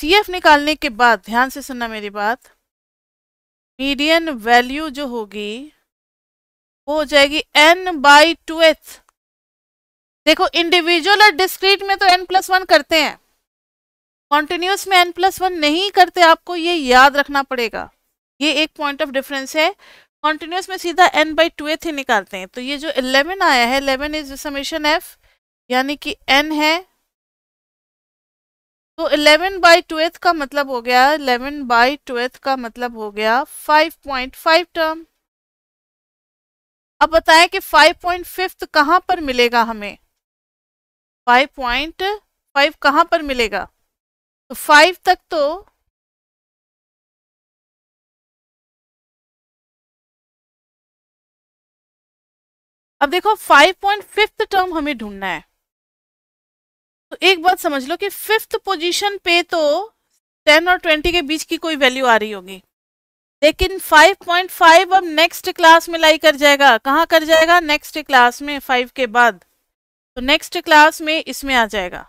c f निकालने के बाद ध्यान से सुनना मेरी बात मीडियन वैल्यू जो होगी वो हो जाएगी एन बाई टूएथ देखो इंडिविजुअल और डिस्क्रीट में तो एन प्लस वन करते हैं कॉन्टिन्यूस में एन प्लस वन नहीं करते आपको ये याद रखना पड़ेगा ये एक पॉइंट ऑफ डिफरेंस है कॉन्टिन्यूस में सीधा एन बाई टूएथ ही निकालते हैं तो ये जो इलेवन आया है इलेवन इज समेशन एफ यानी कि एन है तो 11 बाई ट्वेल्थ का मतलब हो गया 11 बाई ट्वेल्थ का मतलब हो गया 5.5 टर्म अब बताएं कि फाइव पॉइंट फिफ्थ कहाँ पर मिलेगा हमें फाइव पॉइंट फाइव कहाँ पर मिलेगा तो फाइव तक तो अब देखो फाइव पॉइंट फिफ्थ टर्म हमें ढूंढना है तो एक बात समझ लो कि फिफ्थ पोजीशन पे तो टेन और ट्वेंटी के बीच की कोई वैल्यू आ रही होगी लेकिन 5.5 अब नेक्स्ट क्लास में लाई कर जाएगा कहाँ कर जाएगा नेक्स्ट क्लास में फाइव के बाद तो नेक्स्ट क्लास में इसमें आ जाएगा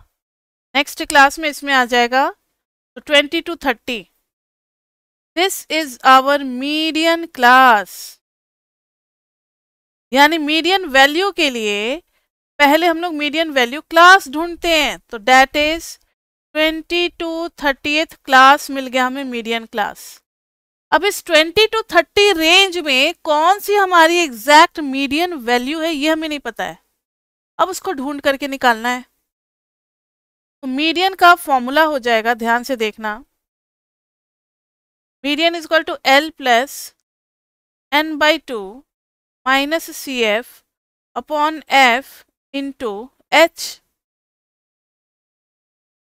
नेक्स्ट क्लास में इसमें आ जाएगा तो twenty to thirty this is our median class यानी मीडियन वैल्यू के लिए पहले हम लोग मीडियन वैल्यू क्लास ढूंढते हैं तो that is twenty to thirty class मिल गया हमें मीडियन क्लास अब इस ट्वेंटी टू थर्टी रेंज में कौन सी हमारी एग्जैक्ट मीडियन वैल्यू है ये हमें नहीं पता है अब उसको ढूंढ करके निकालना है तो मीडियन का फॉर्मूला हो जाएगा ध्यान से देखना median is equal to l plus N by two minus C F upon F into h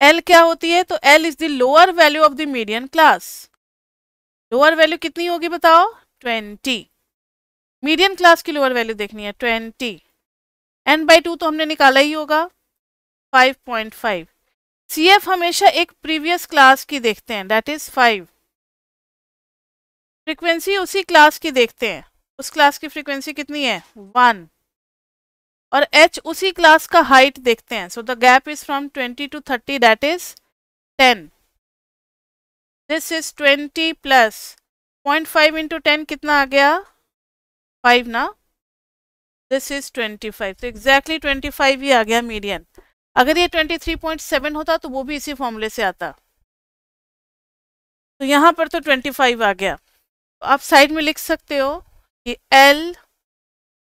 l क्या होती है तो l is the lower value of the median class lower value कितनी होगी बताओ ट्वेंटी मीडियन क्लास की lower value देखनी है ट्वेंटी एन बाई टू तो हमने निकाला ही होगा five point five c f हमेशा एक प्रीवियस क्लास की देखते हैं दैट इज फाइव फ्रीक्वेंसी उसी क्लास की देखते हैं उस क्लास की फ्रीक्वेंसी कितनी है वन और h उसी क्लास का हाइट देखते हैं so the gap is from 20 to 30 that is 10 this is 20 plus point five into ten कितना आ गया फाइव ना दिस इज ट्वेंटी फाइव तो एग्जैक्टली ट्वेंटी फाइव ही आ गया मीडियन अगर ये ट्वेंटी थ्री पॉइंट सेवन होता तो वो भी इसी फॉर्मूले से आता तो यहाँ पर तो ट्वेंटी फाइव आ गया तो आप साइड में लिख सकते हो कि l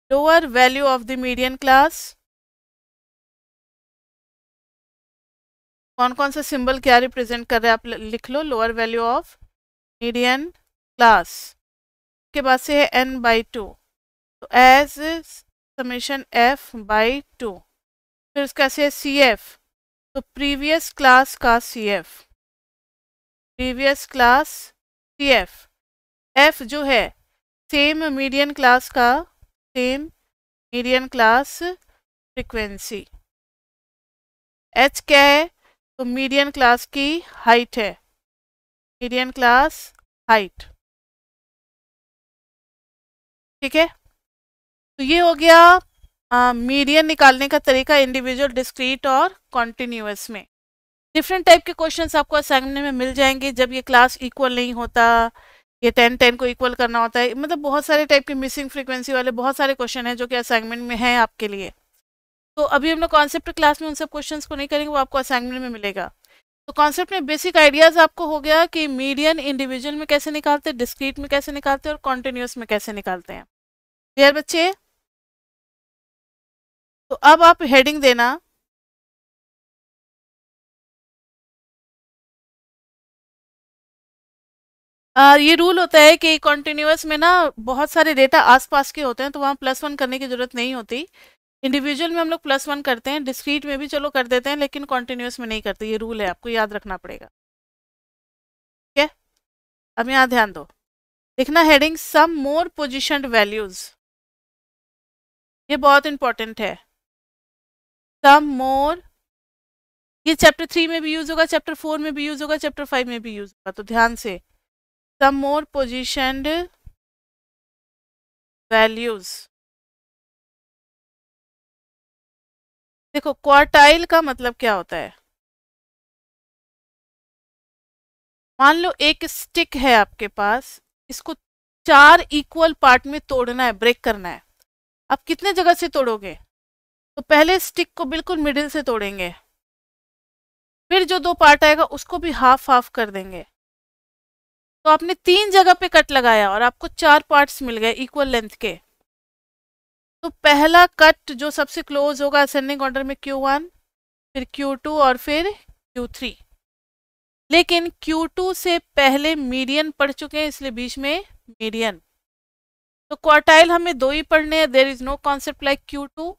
lower value of the median class कौन कौन सा सिंबल क्या रिप्रेजेंट कर रहे हैं आप लिख लो lower value of median class के बाद से है एन बाई टू तो as summation f by two फिर उसका से है सी एफ तो प्रीवियस क्लास का सी f previous class c f f जो है सेम मीडियन क्लास का same median class frequency. h क्या है तो median class की height है median class height. ठीक है तो ये हो गया मीडियन निकालने का तरीका इंडिविजुअल डिस्क्रीट और कॉन्टिन्यूस में डिफरेंट टाइप के क्वेश्चंस आपको असाइनमेंट में मिल जाएंगे जब ये क्लास इक्वल नहीं होता ये टेन टेन को इक्वल करना होता है मतलब बहुत सारे टाइप के मिसिंग फ्रीक्वेंसी वाले बहुत सारे क्वेश्चन हैं जो कि असाइनमेंट में हैं आपके लिए तो अभी हम लोग कॉन्सेप्ट क्लास में उन सब क्वेश्चन को नहीं करेंगे वो आपको असाइनमेंट में मिलेगा तो कॉन्सेप्ट में बेसिक आइडियाज़ आपको हो गया कि मीडियन इंडिविजुअल में कैसे निकालते हैं डिस्क्रीट में कैसे निकालते हैं और कॉन्टिन्यूस में कैसे निकालते हैं यार बच्चे तो अब आप हेडिंग देना आ, ये रूल होता है कि कॉन्टिन्यूस में ना बहुत सारे डेटा आसपास के होते हैं तो वहाँ प्लस वन करने की ज़रूरत नहीं होती इंडिविजुअल में हम लोग प्लस वन करते हैं डिस्क्रीट में भी चलो कर देते हैं लेकिन कॉन्टिन्यूस में नहीं करते ये रूल है आपको याद रखना पड़ेगा ठीक है अब यहाँ ध्यान दो लिखना heading some more position values ये बहुत इंपॉर्टेंट है सम मोर ये चैप्टर थ्री में भी यूज होगा चैप्टर फोर में भी यूज होगा चैप्टर फाइव में भी यूज होगा तो ध्यान से some more positioned values देखो क्वार्टाइल का मतलब क्या होता है मान लो एक स्टिक है आपके पास इसको चार इक्वल पार्ट में तोड़ना है ब्रेक करना है आप कितने जगह से तोड़ोगे तो पहले स्टिक को बिल्कुल मिडिल से तोड़ेंगे फिर जो दो पार्ट आएगा उसको भी हाफ हाफ कर देंगे तो आपने तीन जगह पे कट लगाया और आपको चार पार्ट्स मिल गए इक्वल लेंथ के तो पहला कट जो सबसे क्लोज होगा असेंडिंग ऑर्डर में क्यू वन फिर क्यू टू और फिर क्यू थ्री लेकिन क्यू टू से पहले मीडियन पढ़ चुके हैं इसलिए बीच में मीडियन तो क्वार्टाइल हमें दो ही पढ़ने हैं there is no concept like Q two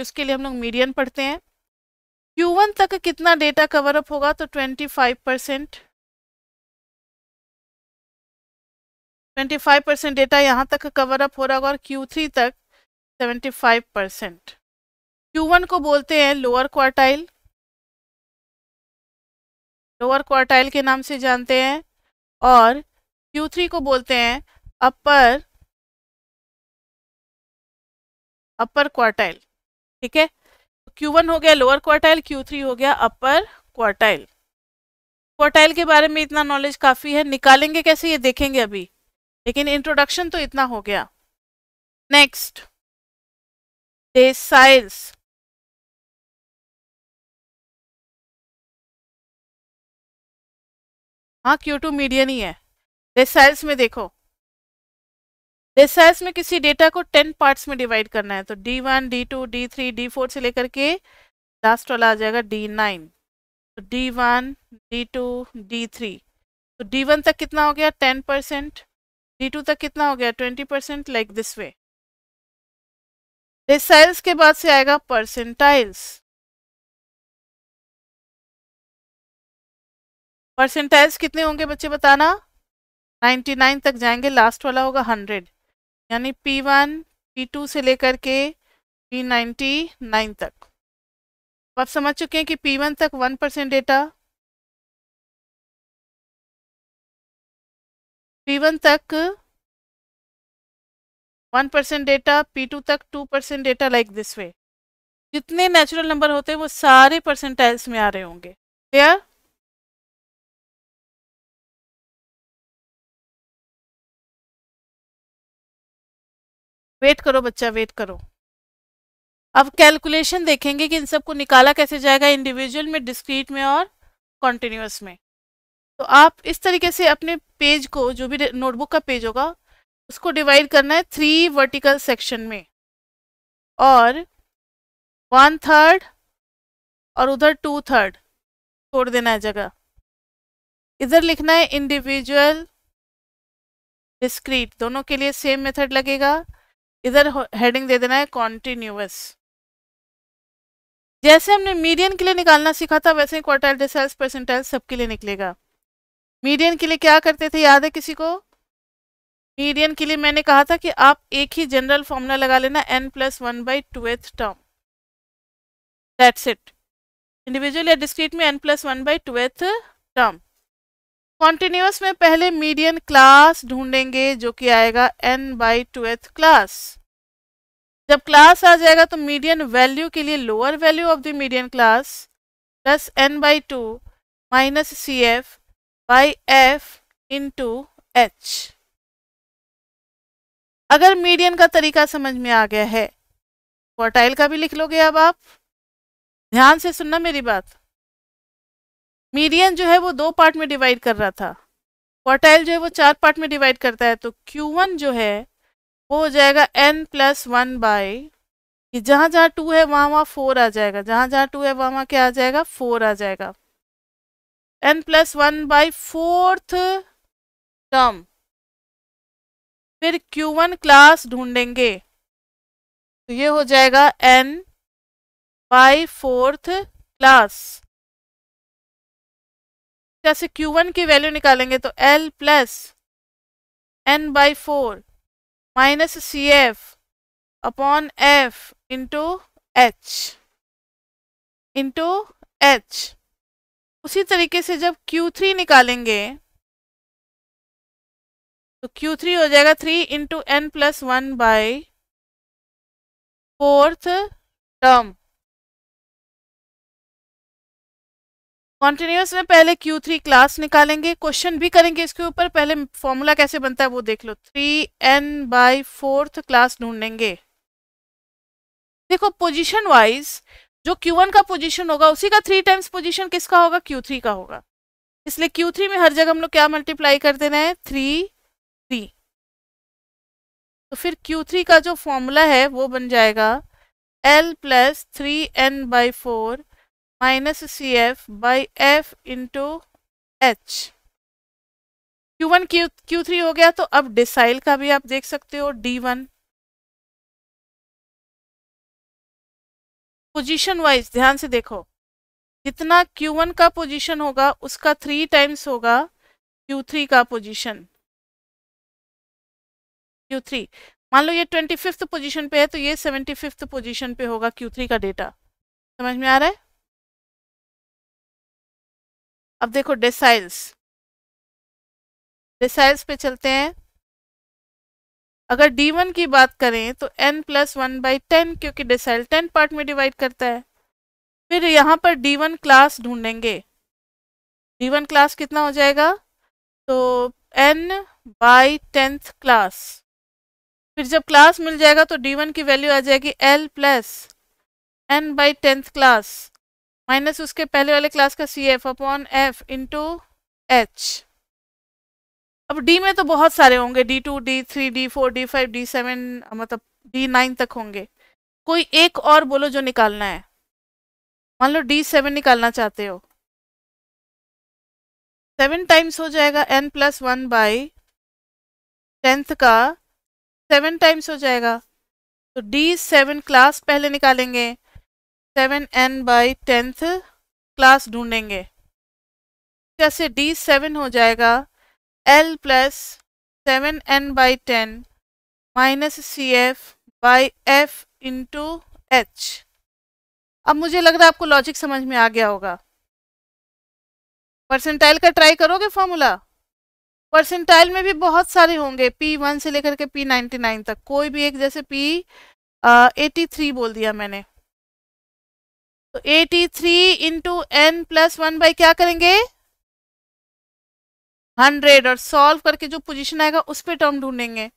उसके लिए हम लोग मीडियन पढ़ते हैं क्यू वन तक कितना डेटा कवर अप होगा तो twenty five percent five percent data यहाँ तक कवर अप हो रहा होगा और क्यू थ्री तक seventy five percent Q one को बोलते हैं लोअर क्वार्टाइल लोअर क्वार्टाइल के नाम से जानते हैं और क्यू थ्री को बोलते हैं अपर अपर क्वार्टाइल ठीक है Q1 हो गया लोअर क्वार्टाइल Q3 हो गया अपर क्वार्टाइल क्वार्टाइल के बारे में इतना नॉलेज काफ़ी है निकालेंगे कैसे ये देखेंगे अभी लेकिन इंट्रोडक्शन तो इतना हो गया नेक्स्ट डेसाइल्स हाँ क्यू टू मीडियन ही है डेसाइल्स में देखो डेसाइल्स में किसी डेटा को टेन पार्ट्स में डिवाइड करना है तो D one D two D three D four से लेकर के लास्ट वाला आ जाएगा डी नाइन तो D one D two D three तो डी वन तक कितना हो गया टेन परसेंट डी टू तक कितना हो गया twenty percent like this way deciles के बाद से आएगा परसेंटाइल्स परसेंटाइल्स कितने होंगे बच्चे बताना 99 तक जाएंगे लास्ट वाला होगा 100 यानी P1, P2 से लेकर के P99 तक आप समझ चुके हैं कि P1 तक 1 परसेंट डेटा पी वन तक one percent data P two तक two percent data like this way जितने नेचुरल नंबर होते हैं वो सारे परसेंटाइल्स में आ रहे होंगे क्लियर वेट करो बच्चा वेट करो अब कैलकुलेशन देखेंगे कि इन सबको निकाला कैसे जाएगा इंडिविजुअल में डिस्क्रीट में और कॉन्टिन्यूस में तो आप इस तरीके से अपने पेज को जो भी नोटबुक का पेज होगा उसको डिवाइड करना है थ्री वर्टिकल सेक्शन में और वन थर्ड और उधर टू थर्ड छोड़ देना है जगह इधर लिखना है इंडिविजुअल डिस्क्रीट दोनों के लिए सेम मेथड लगेगा इधर हेडिंग दे देना है कॉन्टिन्यूस जैसे हमने मीडियन के लिए निकालना सीखा था वैसे ही क्वार्टाइल डिसाइल्स परसेंटाइल सबके लिए निकलेगा मीडियन के लिए क्या करते थे याद है किसी को मीडियन के लिए मैंने कहा था कि आप एक ही जनरल फॉर्मूला लगा लेना N plus one by twelfth term that's it individual या डिस्क्रीट में N plus one by twelfth term continuous में पहले मीडियन क्लास ढूंढेंगे जो कि आएगा एन बाई ट्वेल्थ क्लास जब क्लास आ जाएगा तो मीडियन वैल्यू के लिए lower value of the median class plus N by two minus C F by F into H अगर मीडियन का तरीका समझ में आ गया है क्वार्टाइल का भी लिख लोगे अब आप ध्यान से सुनना मेरी बात मीडियन जो है वो दो पार्ट में डिवाइड कर रहा था क्वार्टाइल जो है वो चार पार्ट में डिवाइड करता है तो Q1 जो है वो हो जाएगा n प्लस वन बाई ये जहाँ जहाँ टू है वहाँ वहाँ फोर आ जाएगा जहाँ जहाँ टू है वहाँ वहाँ क्या आ जाएगा फोर आ जाएगा N plus one by fourth term फिर क्यू वन क्लास ढूंढेंगे तो ये हो जाएगा एन बाई फोर्थ क्लास जैसे क्यू वन की वैल्यू निकालेंगे तो L plus N by four minus C F upon F into H into H उसी तरीके से जब Q3 निकालेंगे तो Q3 हो जाएगा three into N plus one by fourth term continuous में पहले Q3 क्लास निकालेंगे क्वेश्चन भी करेंगे इसके ऊपर पहले फॉर्मूला कैसे बनता है वो देख लो three N by fourth class ढूंढेंगे देखो पोजीशन वाइज जो Q1 का पोजीशन होगा उसी का थ्री टाइम्स पोजीशन किसका होगा Q3 का होगा इसलिए Q3 में हर जगह हम लोग क्या मल्टीप्लाई कर दे रहे हैं थ्री थ्री तो फिर Q3 का जो फॉर्मूला है वो बन जाएगा L plus three N by four minus C F by F into H Q one Q Q three हो गया तो अब डिसाइल का भी आप देख सकते हो डी वन पोजीशन वाइज ध्यान से देखो जितना Q1 का पोजीशन होगा उसका थ्री टाइम्स होगा Q3 का पोजीशन Q3 मान लो ये ट्वेंटी फिफ्थ पोजिशन पे है तो ये सेवेंटी फिफ्थ पोजिशन पे होगा Q3 का डेटा समझ में आ रहा है अब देखो डेसाइल्स डेसाइल्स पे चलते हैं अगर d1 की बात करें तो n plus one by ten क्योंकि डिसाइल टेन पार्ट में डिवाइड करता है फिर यहाँ पर d1 क्लास ढूंढेंगे d1 क्लास कितना हो जाएगा तो n बाई टेंथ क्लास फिर जब क्लास मिल जाएगा तो d1 की वैल्यू आ जाएगी l plus N by tenth class minus उसके पहले वाले क्लास का C F upon F into H अब डी में तो बहुत सारे होंगे D two D three D four D five D seven मतलब डी नाइन तक होंगे कोई एक और बोलो जो निकालना है मान लो डी सेवन निकालना चाहते हो सेवन टाइम्स हो जाएगा N plus one by tenth का सेवन टाइम्स हो जाएगा तो डी सेवन क्लास पहले निकालेंगे seven N by tenth class ढूंढेंगे जैसे डी सेवन हो जाएगा L plus seven N by ten minus C F by F into H अब मुझे लग रहा है आपको लॉजिक समझ में आ गया होगा परसेंटाइल का ट्राई करोगे फॉर्मूला परसेंटाइल में भी बहुत सारे होंगे पी वन से लेकर के पी नाइन्टी नाइन तक कोई भी एक जैसे पी एटी थ्री बोल दिया मैंने तो eighty three into N plus one by क्या करेंगे हंड्रेड और सॉल्व करके जो पोजीशन आएगा उस पर टर्म ढूंढेंगे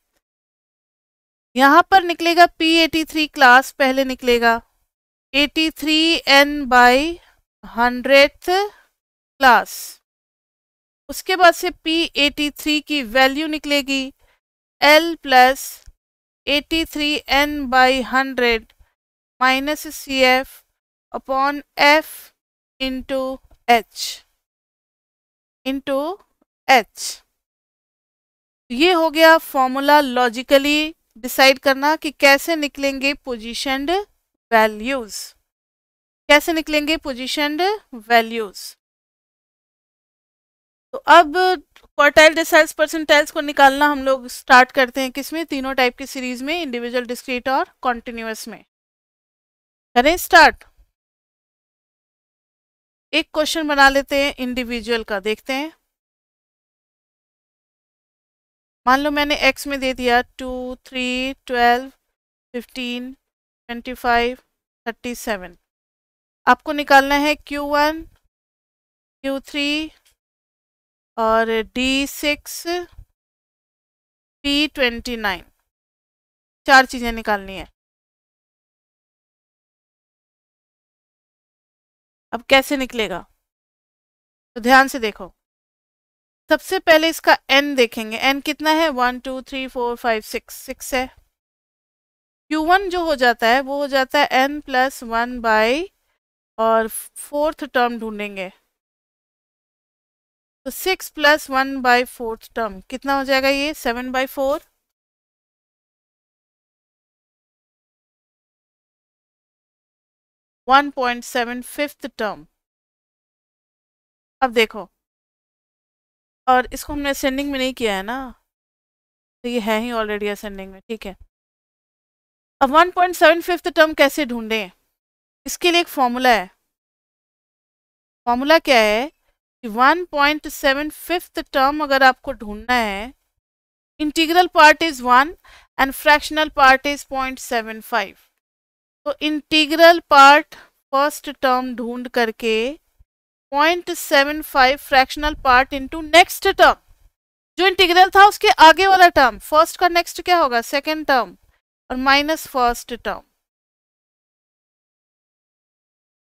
यहाँ पर निकलेगा पी एटी थ्री क्लास पहले निकलेगा eighty three N by hundred class उसके बाद से पी एटी थ्री की वैल्यू निकलेगी L plus eighty three N by hundred minus C F upon F into H into H तो ये हो गया फॉर्मूला लॉजिकली डिसाइड करना कि कैसे निकलेंगे पोजिशनड वैल्यूज कैसे निकलेंगे पोजिशनड वैल्यूज तो अब क्वार्टाइल डिसाइल्स परसेंटाइल्स को निकालना हम लोग स्टार्ट करते हैं किसमें तीनों टाइप की सीरीज में इंडिविजुअल डिस्क्रीट और कॉन्टिन्यूस में करें स्टार्ट एक क्वेश्चन बना लेते हैं इंडिविजुअल का देखते हैं मान लो मैंने एक्स में दे दिया two three twelve fifteen twenty five thirty seven आपको निकालना है क्यू वन क्यू थ्री और डी सिक्स ट्वेंटी नाइन चार चीज़ें निकालनी है अब कैसे निकलेगा तो ध्यान से देखो सबसे पहले इसका एन देखेंगे एन कितना है one two three four five six six है क्यू वन जो हो जाता है वो हो जाता है एन प्लस वन बाई और फोर्थ टर्म ढूंढेंगे तो six plus one by fourth term कितना हो जाएगा ये seven by four one point seven fifth term अब देखो और इसको हमने असेंडिंग में नहीं किया है ना तो ये है ही ऑलरेडी असेंडिंग में ठीक है अब 1.75 पॉइंट सेवन फिफ्थ टर्म कैसे ढूंढें इसके लिए एक फॉर्मूला है फॉर्मूला क्या है कि 1.75 पॉइंट सेवन फिफ्थ टर्म अगर आपको ढूंढना है integral part is one and fractional part is point seven five तो इंटीग्रल पार्ट फर्स्ट टर्म ढूंढ करके 0.75 fractional part into next term जो इंटीग्रल था उसके आगे वाला टर्म फर्स्ट का नेक्स्ट क्या होगा सेकेंड टर्म और माइनस फर्स्ट टर्म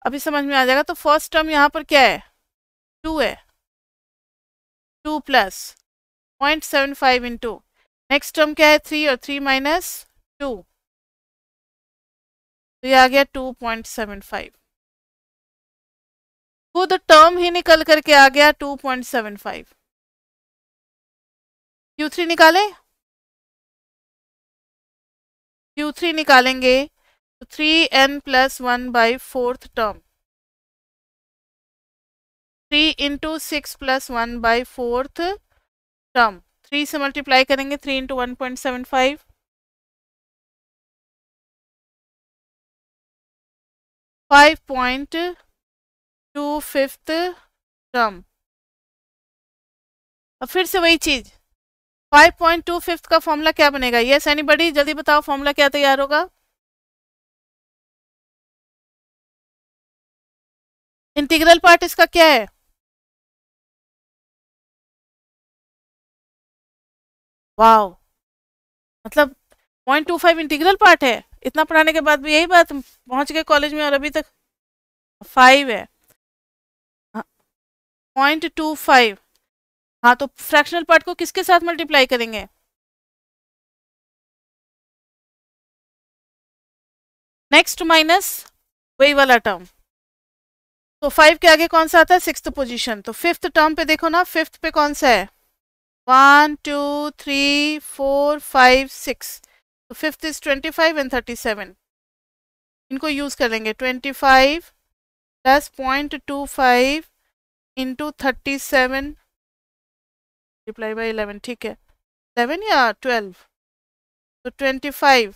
अभी समझ में आ जाएगा तो फर्स्ट टर्म यहाँ पर क्या है टू है two plus point seven five into next term क्या है थ्री और थ्री माइनस टू तो ये आ गया टू पॉइंट सेवन फाइव खुद तो टर्म ही निकल करके आ गया 2.75 थ्री निकाले क्यू थ्री निकालेंगे तो N plus one by fourth term three into six plus one by fourth term three से मल्टीप्लाई करेंगे three into one point seven five five point two fifth term अब फिर से वही चीज फाइव पॉइंट टू फिफ्थ का formula क्या बनेगा यस एनी बड़ी जल्दी बताओ फॉर्मूला क्या तैयार होगा इंटीग्रल पार्ट इसका क्या है वाओ मतलब point two five integral part है इतना पढ़ाने के बाद भी यही बात पहुंच गए कॉलेज में और अभी तक फाइव है पॉइंट टू फाइव हाँ तो फ्रैक्शनल पार्ट को किसके साथ मल्टीप्लाई करेंगे नेक्स्ट माइनस वही वाला टर्म तो फाइव के आगे कौन सा आता है सिक्स पोजीशन तो फिफ्थ टर्म पे देखो ना फिफ्थ पे कौन सा है one two three four five six तो fifth is twenty five and thirty seven इनको यूज़ करेंगे twenty five plus point two five into thirty seven multiply by eleven ठीक है इलेवन या ट्वेल्व तो twenty five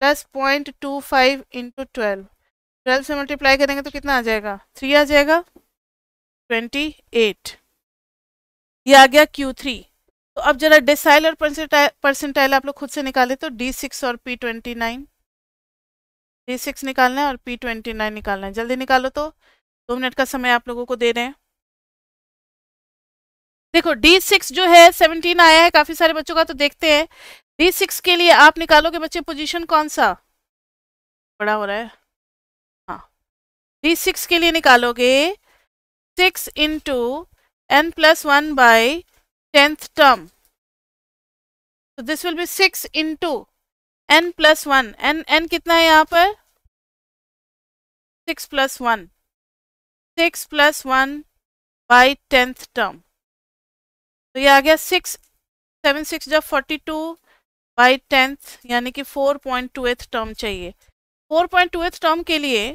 plus point two five into twelve twelve से multiply करेंगे तो कितना आ जाएगा थ्री आ जाएगा ट्वेंटी एट ये आ गया क्यू थ्री तो अब जरा डिसाइल और परसेंटाइल परसेंटाइल आप लोग खुद से निकाले तो डी सिक्स और P twenty nine D six निकालना है और पी ट्वेंटी नाइन निकालना है जल्दी निकालो तो दो मिनट का समय आप लोगों को दे रहे हैं देखो डी सिक्स जो है सेवनटीन आया है काफी सारे बच्चों का तो देखते हैं डी सिक्स के लिए आप निकालोगे बच्चे पोजीशन कौन सा बड़ा हो रहा है हाँ डी सिक्स के लिए निकालोगे six into N plus one by tenth term तो this will be six into N plus one N N कितना है यहाँ पर six plus one six plus one by tenth term तो ये आ गया सिक्स सेवन सिक्स जब फोर्टी टू बाई टेंथ यानी कि four point two eighth term चाहिए four point two eighth term के लिए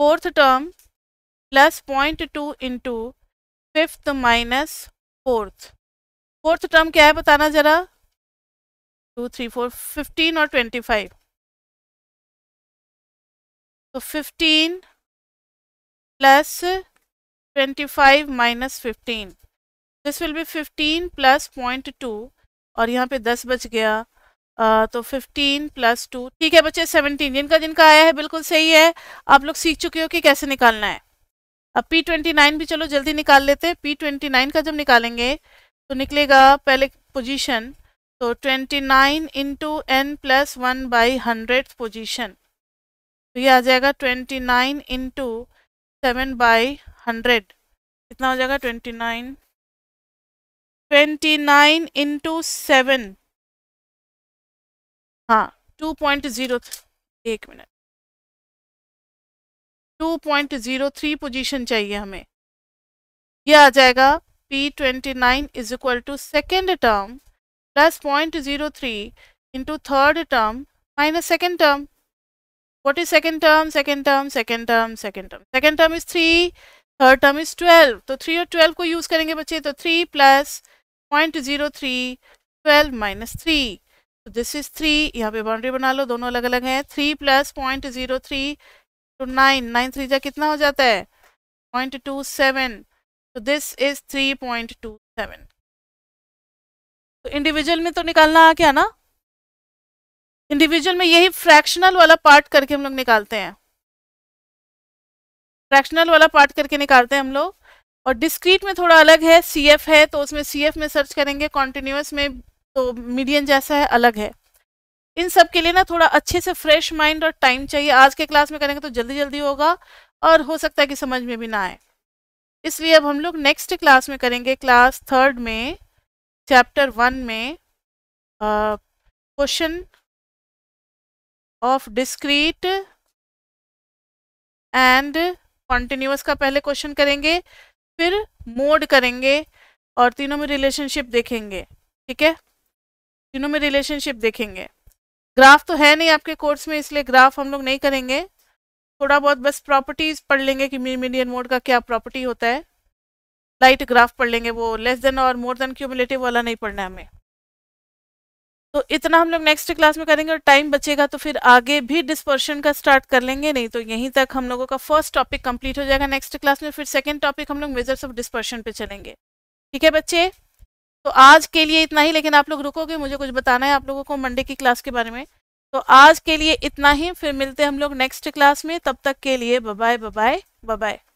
fourth term plus point two into fifth minus fourth fourth term क्या है बताना ज़रा टू थ्री फोर फिफ्टीन और ट्वेंटी फाइव तो fifteen plus 25 minus fifteen this will be 15 plus point two और यहाँ पे 10 बच गया आ, तो 15 प्लस टू ठीक है बच्चे 17 जिनका जिनका आया है बिल्कुल सही है आप लोग सीख चुके हो कि कैसे निकालना है अब पी ट्वेंटी नाइन भी चलो जल्दी निकाल लेते हैं पी ट्वेंटी नाइन का जब निकालेंगे तो निकलेगा पहले पोजीशन तो twenty nine into N plus one by hundred position तो ये आ जाएगा twenty nine into seven by hundred कितना हो जाएगा twenty nine twenty nine into seven हाँ टू पॉइंट ज़ीरो एक minute two point zero three position चाहिए हमें यह आ जाएगा P twenty nine is equal to second term plus point zero three into third term minus second term what is second term second term second term second term second term is three third term is twelve तो three और twelve को use करेंगे बच्चे तो three plus point zero three twelve minus three तो this is three यहाँ पे boundary बना लो दोनों अलग अलग हैं three plus point zero three two nine nine three जा कितना हो जाता है पॉइंट टू सेवन तो this is three point two seven तो इंडिविजुअल में तो निकालना आ क्या ना इंडिविजुअल में यही फ्रैक्शनल वाला पार्ट करके हम लोग निकालते हैं फ्रैक्शनल वाला पार्ट करके निकालते हैं हम लोग और डिस्क्रीट में थोड़ा अलग है सी एफ है तो उसमें सी एफ में सर्च करेंगे कॉन्टिन्यूस में तो मीडियन जैसा है अलग है इन सब के लिए ना थोड़ा अच्छे से फ्रेश माइंड और टाइम चाहिए आज के क्लास में करेंगे तो जल्दी जल्दी होगा और हो सकता है कि समझ में भी ना आए इसलिए अब हम लोग नेक्स्ट क्लास में करेंगे क्लास थर्ड में चैप्टर वन में question of discrete and continuous का पहले क्वेश्चन करेंगे फिर मोड करेंगे और तीनों में रिलेशनशिप देखेंगे ठीक है तीनों में रिलेशनशिप देखेंगे ग्राफ तो है नहीं आपके कोर्स में इसलिए ग्राफ हम लोग नहीं करेंगे थोड़ा बहुत बस प्रॉपर्टीज पढ़ लेंगे कि मीडियन मोड का क्या प्रॉपर्टी होता है लाइट ग्राफ पढ़ लेंगे वो लेस देन और मोर देन क्यूमुलेटिव वाला नहीं पढ़ना है हमें तो इतना हम लोग नेक्स्ट क्लास में करेंगे और टाइम बचेगा तो फिर आगे भी डिस्पर्शन का स्टार्ट कर लेंगे नहीं तो यहीं तक हम लोगों का फर्स्ट टॉपिक कंप्लीट हो जाएगा नेक्स्ट क्लास में फिर सेकेंड टॉपिक हम लोग मेजर्स ऑफ डिस्पर्शन पे चलेंगे ठीक है बच्चे तो आज के लिए इतना ही लेकिन आप लोग रुकोगे मुझे कुछ बताना है आप लोगों को मंडे की क्लास के बारे में तो आज के लिए इतना ही फिर मिलते हैं हम लोग नेक्स्ट क्लास में तब तक के लिए बाय बाय बाय